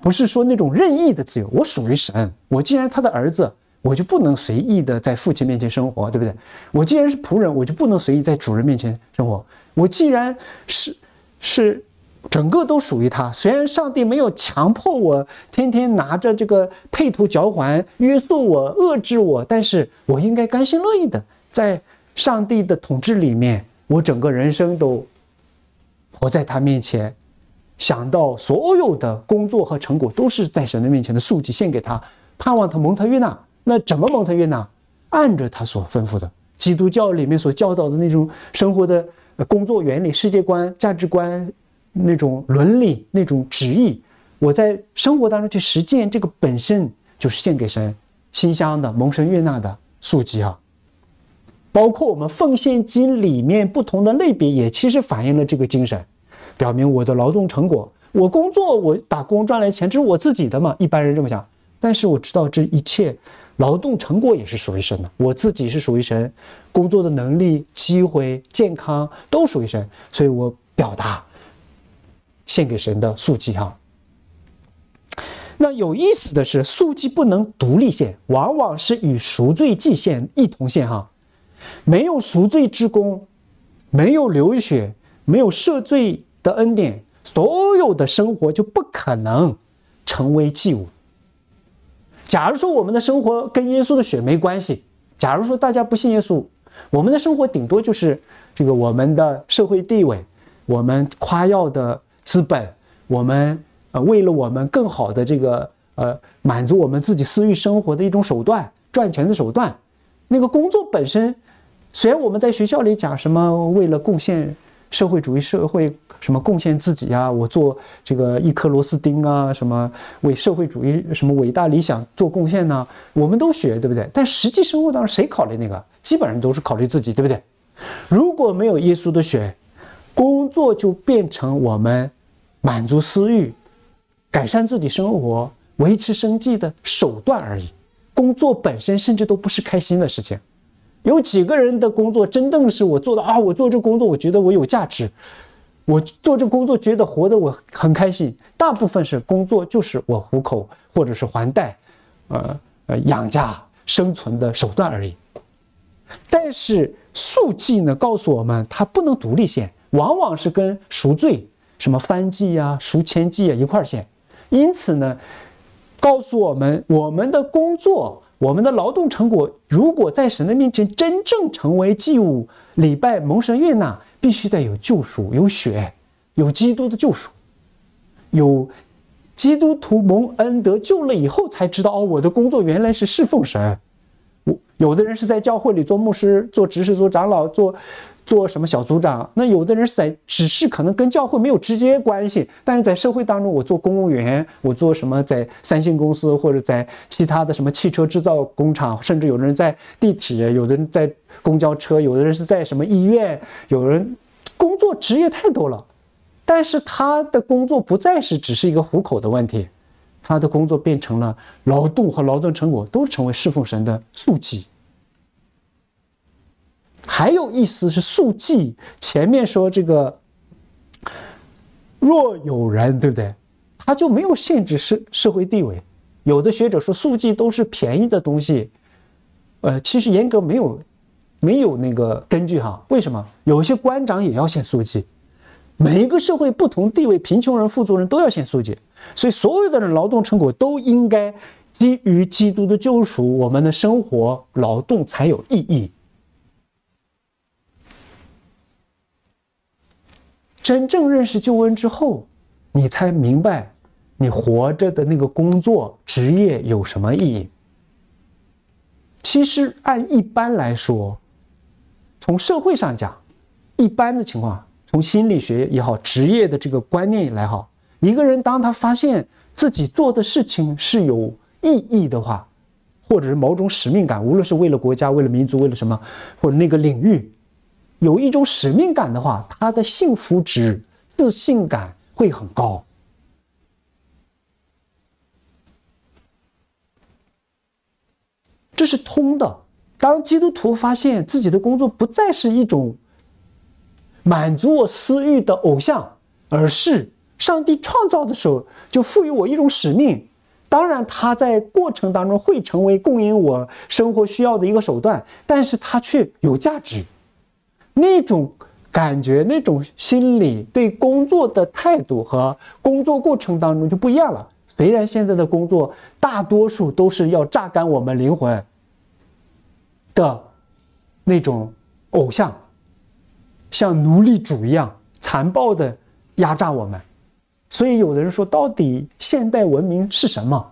不是说那种任意的自由。我属于神，我既然他的儿子，我就不能随意的在父亲面前生活，对不对？我既然是仆人，我就不能随意在主人面前生活。我既然是是。整个都属于他。虽然上帝没有强迫我天天拿着这个配图脚环约束我、遏制我，但是我应该甘心乐意的，在上帝的统治里面，我整个人生都活在他面前。想到所有的工作和成果都是在神的面前的素祭，献给他，盼望他蒙特约纳。那怎么蒙特约纳？按着他所吩咐的，基督教里面所教导的那种生活的工作原理、世界观、价值观。那种伦理、那种旨意，我在生活当中去实践，这个本身就是献给神、馨香的、蒙神悦纳的素祭啊。包括我们奉献金里面不同的类别，也其实反映了这个精神，表明我的劳动成果，我工作、我打工赚来钱，这是我自己的嘛？一般人这么想，但是我知道这一切劳动成果也是属于神的。我自己是属于神，工作的能力、机会、健康都属于神，所以我表达。献给神的素祭哈，那有意思的是，素祭不能独立献，往往是与赎罪祭献一同献哈。没有赎罪之功，没有流血，没有赦罪的恩典，所有的生活就不可能成为祭物。假如说我们的生活跟耶稣的血没关系，假如说大家不信耶稣，我们的生活顶多就是这个我们的社会地位，我们夸耀的。资本，我们呃，为了我们更好的这个呃，满足我们自己私欲生活的一种手段，赚钱的手段。那个工作本身，虽然我们在学校里讲什么为了贡献社会主义社会，什么贡献自己啊，我做这个一颗螺丝钉啊，什么为社会主义什么伟大理想做贡献呢？我们都学，对不对？但实际生活当中，谁考虑那个？基本上都是考虑自己，对不对？如果没有耶稣的血，工作就变成我们。满足私欲、改善自己生活、维持生计的手段而已。工作本身甚至都不是开心的事情。有几个人的工作真正是我做的啊？我做这工作，我觉得我有价值。我做这工作，觉得活得我很开心。大部分是工作就是我糊口，或者是还贷、呃呃养家、生存的手段而已。但是速记呢告诉我们，它不能独立性，往往是跟赎罪。什么番祭呀、赎签祭啊，一块儿献。因此呢，告诉我们我们的工作、我们的劳动成果，如果在神的面前真正成为祭物、礼拜、蒙神悦纳，必须得有救赎、有血、有基督的救赎，有基督徒蒙恩得救了以后才知道哦，我的工作原来是侍奉神。我有的人是在教会里做牧师、做执事、做长老、做。做什么小组长？那有的人是在，只是可能跟教会没有直接关系，但是在社会当中，我做公务员，我做什么，在三星公司或者在其他的什么汽车制造工厂，甚至有的人在地铁，有的人在公交车，有的人是在什么医院，有人工作职业太多了，但是他的工作不再是只是一个糊口的问题，他的工作变成了劳动和劳动成果都成为侍奉神的素记。还有意思是速记，前面说这个，若有人对不对？他就没有限制社社会地位。有的学者说速记都是便宜的东西，呃，其实严格没有，没有那个根据哈。为什么？有些官长也要限速记，每一个社会不同地位，贫穷人、富足人都要限速记，所以所有的人劳动成果都应该基于基督的救赎，我们的生活劳动才有意义。真正认识救恩之后，你才明白，你活着的那个工作、职业有什么意义。其实按一般来说，从社会上讲，一般的情况，从心理学也好，职业的这个观念来好，一个人当他发现自己做的事情是有意义的话，或者是某种使命感，无论是为了国家、为了民族、为了什么，或者那个领域。有一种使命感的话，他的幸福值、自信感会很高。这是通的。当基督徒发现自己的工作不再是一种满足我私欲的偶像，而是上帝创造的时候，就赋予我一种使命。当然，他在过程当中会成为供应我生活需要的一个手段，但是他却有价值。那种感觉、那种心理、对工作的态度和工作过程当中就不一样了。虽然现在的工作大多数都是要榨干我们灵魂的，那种偶像，像奴隶主一样残暴的压榨我们。所以有的人说，到底现代文明是什么？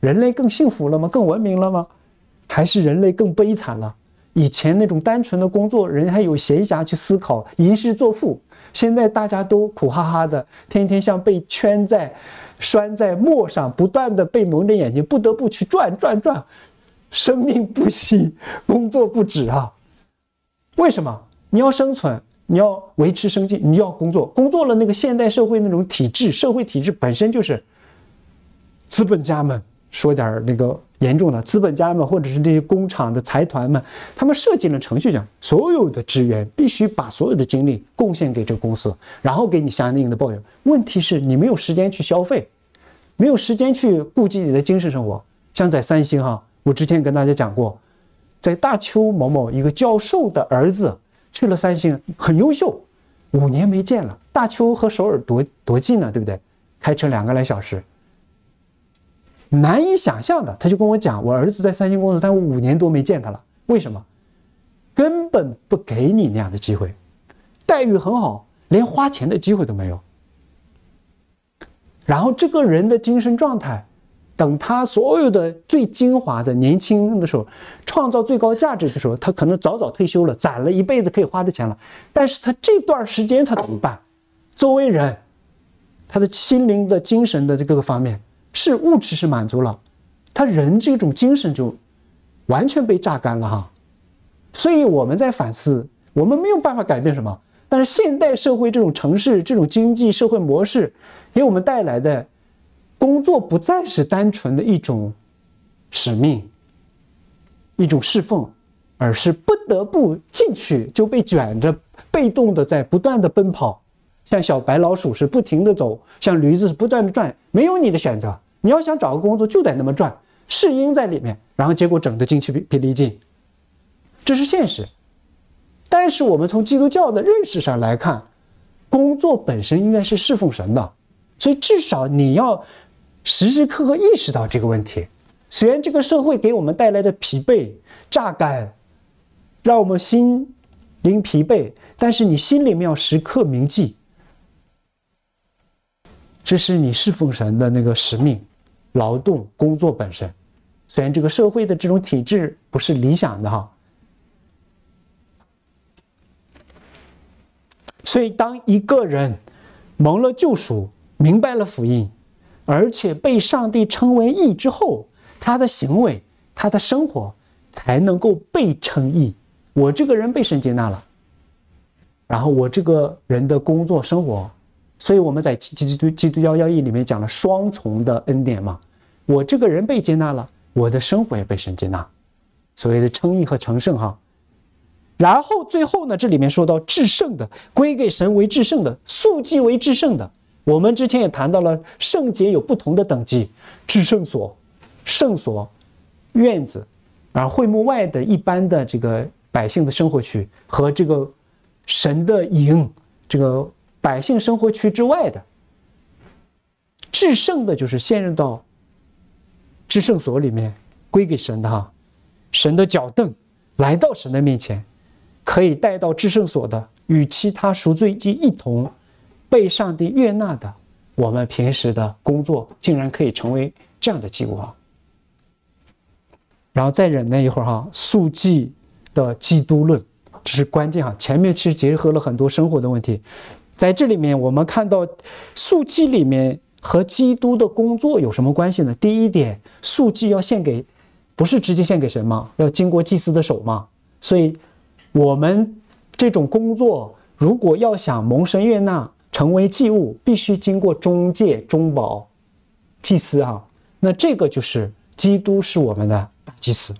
人类更幸福了吗？更文明了吗？还是人类更悲惨了？以前那种单纯的工作，人还有闲暇去思考吟诗作赋。现在大家都苦哈哈的，天天像被圈在、拴在磨上，不断的被蒙着眼睛，不得不去转转转，生命不息，工作不止啊！为什么？你要生存，你要维持生计，你要工作。工作了，那个现代社会那种体制，社会体制本身就是资本家们。说点儿那个严重的，资本家们或者是那些工厂的财团们，他们设计了程序，讲所有的职员必须把所有的精力贡献给这个公司，然后给你相应的报酬。问题是你没有时间去消费，没有时间去顾及你的精神生活。像在三星哈，我之前跟大家讲过，在大邱某某一个教授的儿子去了三星，很优秀，五年没见了。大邱和首尔多多近呢，对不对？开车两个来小时。难以想象的，他就跟我讲，我儿子在三星工作，但我五年多没见他了。为什么？根本不给你那样的机会，待遇很好，连花钱的机会都没有。然后这个人的精神状态，等他所有的最精华的年轻的时候，创造最高价值的时候，他可能早早退休了，攒了一辈子可以花的钱了。但是他这段时间他怎么办？周围人，他的心灵的精神的这各个方面。是物质是满足了，他人这种精神就完全被榨干了哈。所以我们在反思，我们没有办法改变什么，但是现代社会这种城市这种经济社会模式给我们带来的工作不再是单纯的一种使命、一种侍奉，而是不得不进去就被卷着、被动的在不断的奔跑，像小白老鼠是不停的走，像驴子是不断的转，没有你的选择。你要想找个工作，就得那么赚，是因在里面，然后结果整得精疲疲力尽，这是现实。但是我们从基督教的认识上来看，工作本身应该是侍奉神的，所以至少你要时时刻刻意识到这个问题。虽然这个社会给我们带来的疲惫、榨干，让我们心灵疲惫，但是你心里面要时刻铭记，这是你侍奉神的那个使命。劳动工作本身，虽然这个社会的这种体制不是理想的哈，所以当一个人蒙了救赎，明白了福音，而且被上帝称为义之后，他的行为、他的生活才能够被称义。我这个人被神接纳了，然后我这个人的工作、生活。所以我们在《基基基督基督教要义》里面讲了双重的恩典嘛，我这个人被接纳了，我的生活也被神接纳，所谓的称义和成圣哈。然后最后呢，这里面说到至圣的归给神为至圣的，素祭为至圣的。我们之前也谈到了圣洁有不同的等级，至圣所、圣所、院子，而会幕外的一般的这个百姓的生活区和这个神的营这个。百姓生活区之外的，制胜的就是陷入到制胜所里面归给神的哈，神的脚凳，来到神的面前，可以带到制胜所的与其他赎罪祭一同被上帝悦纳的，我们平时的工作竟然可以成为这样的祭物然后再忍耐一会儿哈，素祭的基督论，这是关键哈。前面其实结合了很多生活的问题。在这里面，我们看到素祭里面和基督的工作有什么关系呢？第一点，素祭要献给，不是直接献给神吗？要经过祭司的手嘛。所以，我们这种工作如果要想蒙神悦纳，成为祭物，必须经过中介、中保、祭司啊。那这个就是基督是我们的大祭司。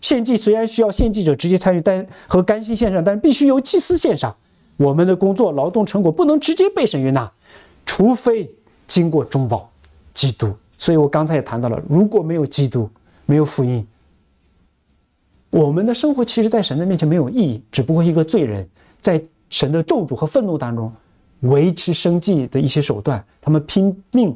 献祭虽然需要献祭者直接参与，但和甘心献上，但是必须由祭司献上。我们的工作劳动成果不能直接被神悦纳，除非经过中保基督。所以我刚才也谈到了，如果没有基督，没有福音，我们的生活其实，在神的面前没有意义，只不过一个罪人在神的咒诅和愤怒当中维持生计的一些手段。他们拼命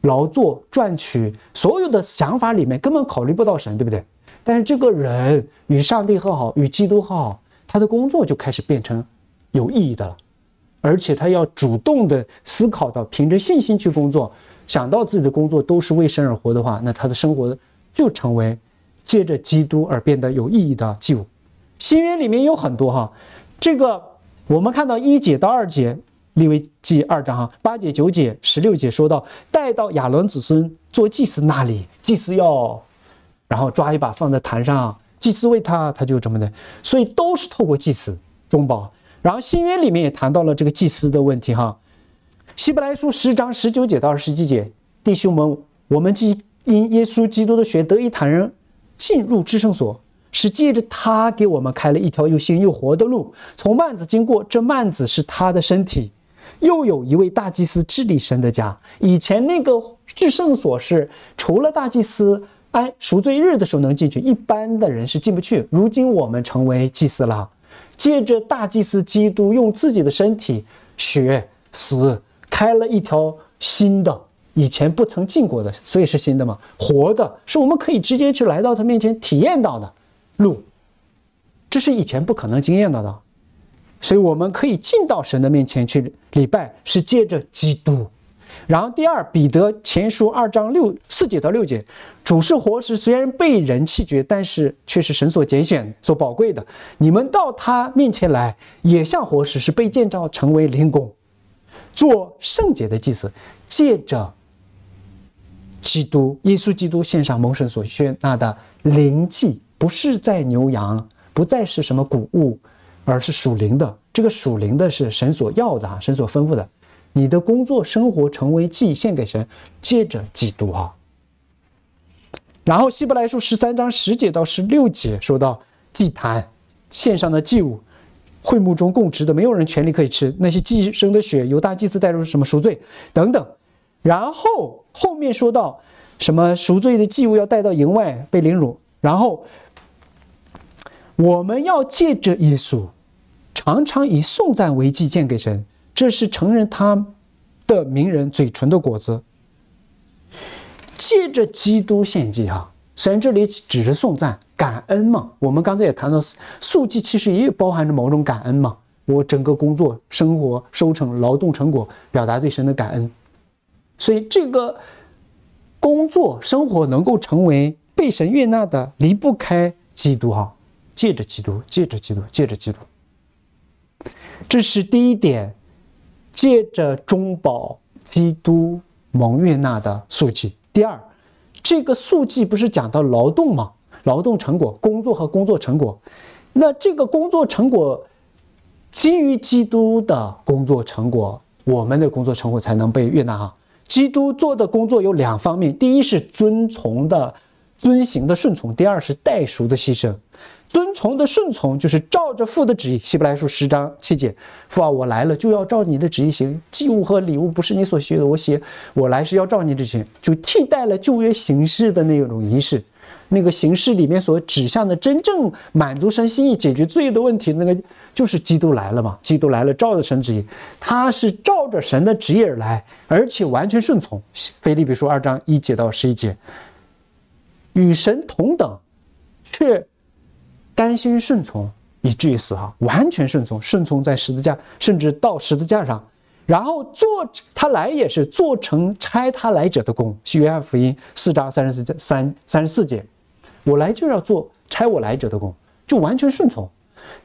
劳作赚取，所有的想法里面根本考虑不到神，对不对？但是这个人与上帝和好，与基督和好，他的工作就开始变成。有意义的了，而且他要主动的思考到凭着信心去工作，想到自己的工作都是为神而活的话，那他的生活就成为借着基督而变得有意义的祭物。新约里面有很多哈，这个我们看到一节到二节，利未记二章哈，八节九节十六节说到带到亚伦子孙做祭司那里，祭司要然后抓一把放在坛上，祭司为他，他就怎么的，所以都是透过祭司中保。然后新约里面也谈到了这个祭司的问题哈，希伯来书十章十九节到二十几节，弟兄们，我们既因耶稣基督的血得以坦然进入至圣所，是借着他给我们开了一条又新又活的路。从幔子经过，这幔子是他的身体。又有一位大祭司治理神的家。以前那个至圣所是除了大祭司安赎罪日的时候能进去，一般的人是进不去。如今我们成为祭司了。借着大祭司基督用自己的身体、血、死，开了一条新的，以前不曾进过的，所以是新的嘛，活的是我们可以直接去来到他面前体验到的路，这是以前不可能经验到的，所以我们可以进到神的面前去礼拜，是借着基督。然后第二，彼得前书二章六四节到六节，主是活石，虽然被人弃绝，但是却是神所拣选、所宝贵的。你们到他面前来，也像活石，是被建造成为灵宫，做圣洁的祭司，借着基督耶稣基督献上蒙神所宣纳的灵祭，不是在牛羊，不再是什么谷物，而是属灵的。这个属灵的是神所要的啊，神所吩咐的。你的工作生活成为祭献给神，借着基督啊。然后《希伯来书》十三章十节到十六节说到祭坛献上的祭物，会幕中共职的，没有人权利可以吃那些寄生的血，犹大祭司代入什么赎罪等等。然后后面说到什么赎罪的祭物要带到营外被凌辱。然后我们要借着耶稣，常常以颂赞为祭献给神。这是承认他的名人嘴唇的果子，借着基督献祭哈。虽然这里只是颂赞感恩嘛，我们刚才也谈到素祭其实也包含着某种感恩嘛。我整个工作、生活、收成、劳动成果，表达对神的感恩。所以这个工作、生活能够成为被神悦纳的，离不开基督哈。借着基督，借着基督，借着基督。这是第一点。借着中保基督蒙悦纳的速记。第二，这个速记不是讲到劳动吗？劳动成果、工作和工作成果。那这个工作成果，基于基督的工作成果，我们的工作成果才能被悦纳啊！基督做的工作有两方面：第一是遵从的、遵行的顺从；第二是代赎的牺牲。遵从的顺从就是照着父的旨意。希伯来书十章七节：“父啊，我来了，就要照你的旨意行。祭物和礼物不是你所需的。我写，我来是要照你执行，就替代了旧约形式的那种仪式。那个形式里面所指向的真正满足神心意、解决罪的问题，那个就是基督来了嘛。基督来了，照着神旨意，他是照着神的旨意而来，而且完全顺从。菲利比书二章一节到十一节，与神同等，却。”甘心顺从以至于死哈，完全顺从，顺从在十字架，甚至到十字架上，然后做他来也是做成拆他来者的功。是约翰福音四章三十四三三十四节，我来就要做拆我来者的功，就完全顺从，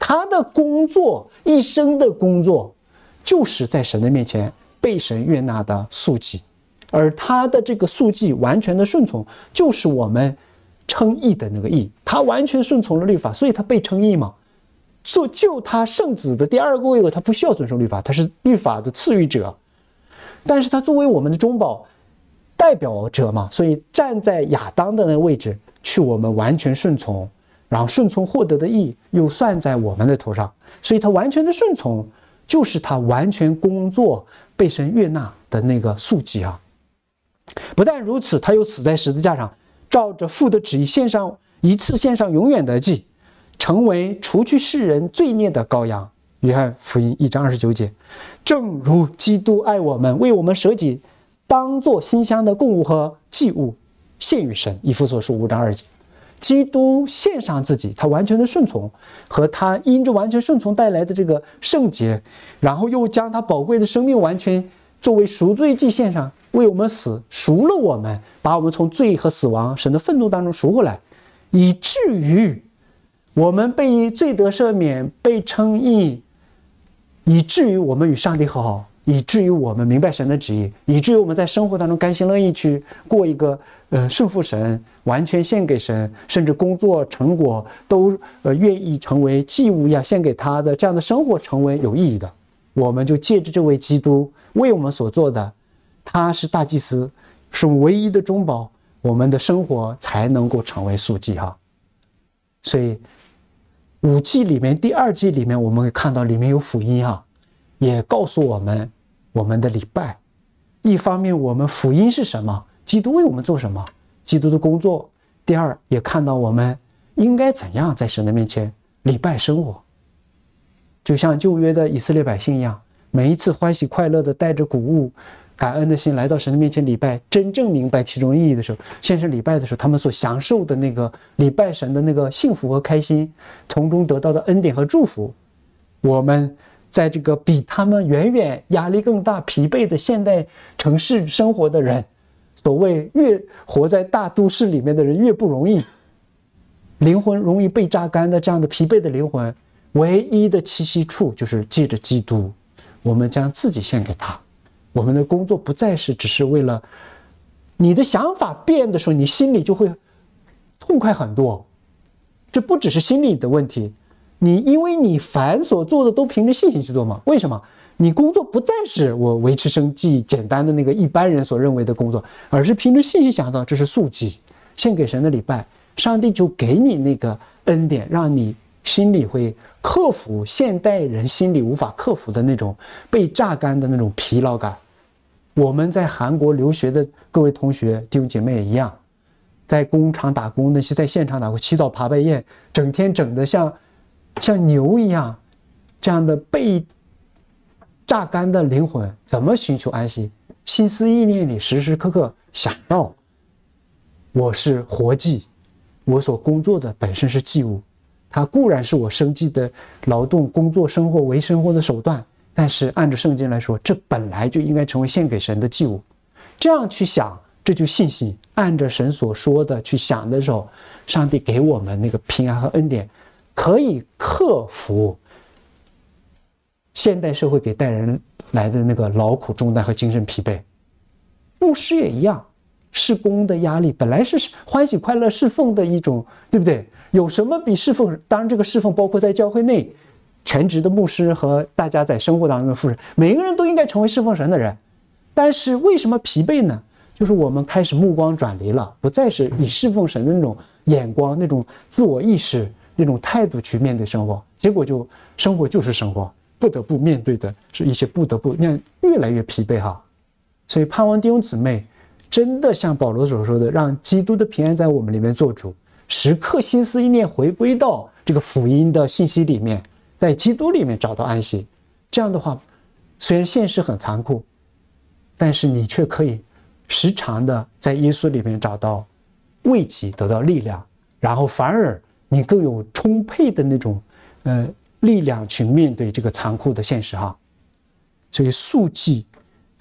他的工作一生的工作，就是在神的面前被神悦纳的素祭，而他的这个素祭完全的顺从，就是我们。称义的那个义，他完全顺从了律法，所以他被称义嘛。就就他圣子的第二个位格，他不需要遵守律法，他是律法的赐予者。但是他作为我们的中保代表者嘛，所以站在亚当的那个位置去，我们完全顺从，然后顺从获得的义又算在我们的头上。所以他完全的顺从，就是他完全工作被神悦纳的那个素基啊。不但如此，他又死在十字架上。照着父的旨意献上一次，献上永远的祭，成为除去世人罪孽的羔羊。约翰福音一章二十九节，正如基督爱我们，为我们舍己，当作馨香的供物和祭物献与神。以弗所书五章二节，基督献上自己，他完全的顺从和他因着完全顺从带来的这个圣洁，然后又将他宝贵的生命完全作为赎罪祭献上。为我们死赎了我们，把我们从罪和死亡、神的愤怒当中赎回来，以至于我们被罪得赦免，被称义，以至于我们与上帝和好，以至于我们明白神的旨意，以至于我们在生活当中甘心乐意去过一个呃顺服神、完全献给神，甚至工作成果都呃愿意成为祭物一样献给他的这样的生活，成为有意义的。我们就借着这位基督为我们所做的。他是大祭司，是我们唯一的中保，我们的生活才能够成为属祭哈。所以五祭里面第二祭里面，我们会看到里面有福音哈，也告诉我们我们的礼拜。一方面，我们福音是什么？基督为我们做什么？基督的工作。第二，也看到我们应该怎样在神的面前礼拜生活，就像旧约的以色列百姓一样，每一次欢喜快乐的带着谷物。感恩的心来到神的面前礼拜，真正明白其中意义的时候，先是礼拜的时候，他们所享受的那个礼拜神的那个幸福和开心，从中得到的恩典和祝福。我们在这个比他们远远压力更大、疲惫的现代城市生活的人，所谓越活在大都市里面的人越不容易，灵魂容易被榨干的这样的疲惫的灵魂，唯一的栖息处就是借着基督，我们将自己献给他。我们的工作不再是只是为了你的想法变的时候，你心里就会痛快很多。这不只是心理的问题，你因为你凡所做的都凭着信心去做嘛。为什么你工作不再是我维持生计简单的那个一般人所认为的工作，而是凭着信心想到这是素祭，献给神的礼拜，上帝就给你那个恩典，让你心里会克服现代人心里无法克服的那种被榨干的那种疲劳感。我们在韩国留学的各位同学、弟兄姐妹也一样，在工厂打工，那些在现场打工，起早爬白夜，整天整的像像牛一样，这样的被榨干的灵魂，怎么寻求安息？心思意念里时时刻刻想到，我是活祭，我所工作的本身是祭物，它固然是我生计的劳动、工作、生活、为生活的手段。但是，按照圣经来说，这本来就应该成为献给神的祭物。这样去想，这就信心。按着神所说的去想的时候，上帝给我们那个平安和恩典，可以克服现代社会给代人来的那个劳苦重担和精神疲惫。牧师也一样，是工的压力本来是欢喜快乐侍奉的一种，对不对？有什么比侍奉？当然，这个侍奉包括在教会内。全职的牧师和大家在生活当中的富人，每个人都应该成为侍奉神的人。但是为什么疲惫呢？就是我们开始目光转离了，不再是以侍奉神的那种眼光、那种自我意识、那种态度去面对生活，结果就生活就是生活，不得不面对的是一些不得不那越来越疲惫哈。所以盼望弟兄姊妹真的像保罗所说的，让基督的平安在我们里面做主，时刻心思意念回归到这个福音的信息里面。在基督里面找到安息，这样的话，虽然现实很残酷，但是你却可以时常的在耶稣里面找到慰藉，得到力量，然后反而你更有充沛的那种呃力量去面对这个残酷的现实哈。所以速记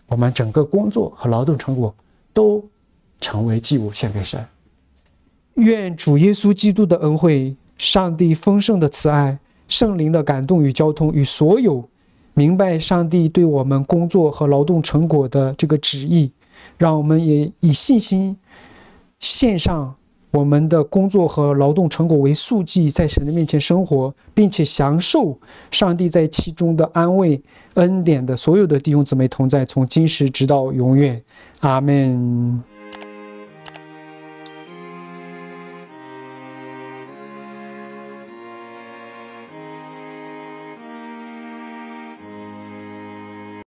我们整个工作和劳动成果都成为祭物献给神。愿主耶稣基督的恩惠，上帝丰盛的慈爱。圣灵的感动与交通，与所有明白上帝对我们工作和劳动成果的这个旨意，让我们也以信心献上我们的工作和劳动成果为速记，在神的面前生活，并且享受上帝在其中的安慰恩典的所有的弟兄姊妹同在，从今时直到永远。阿门。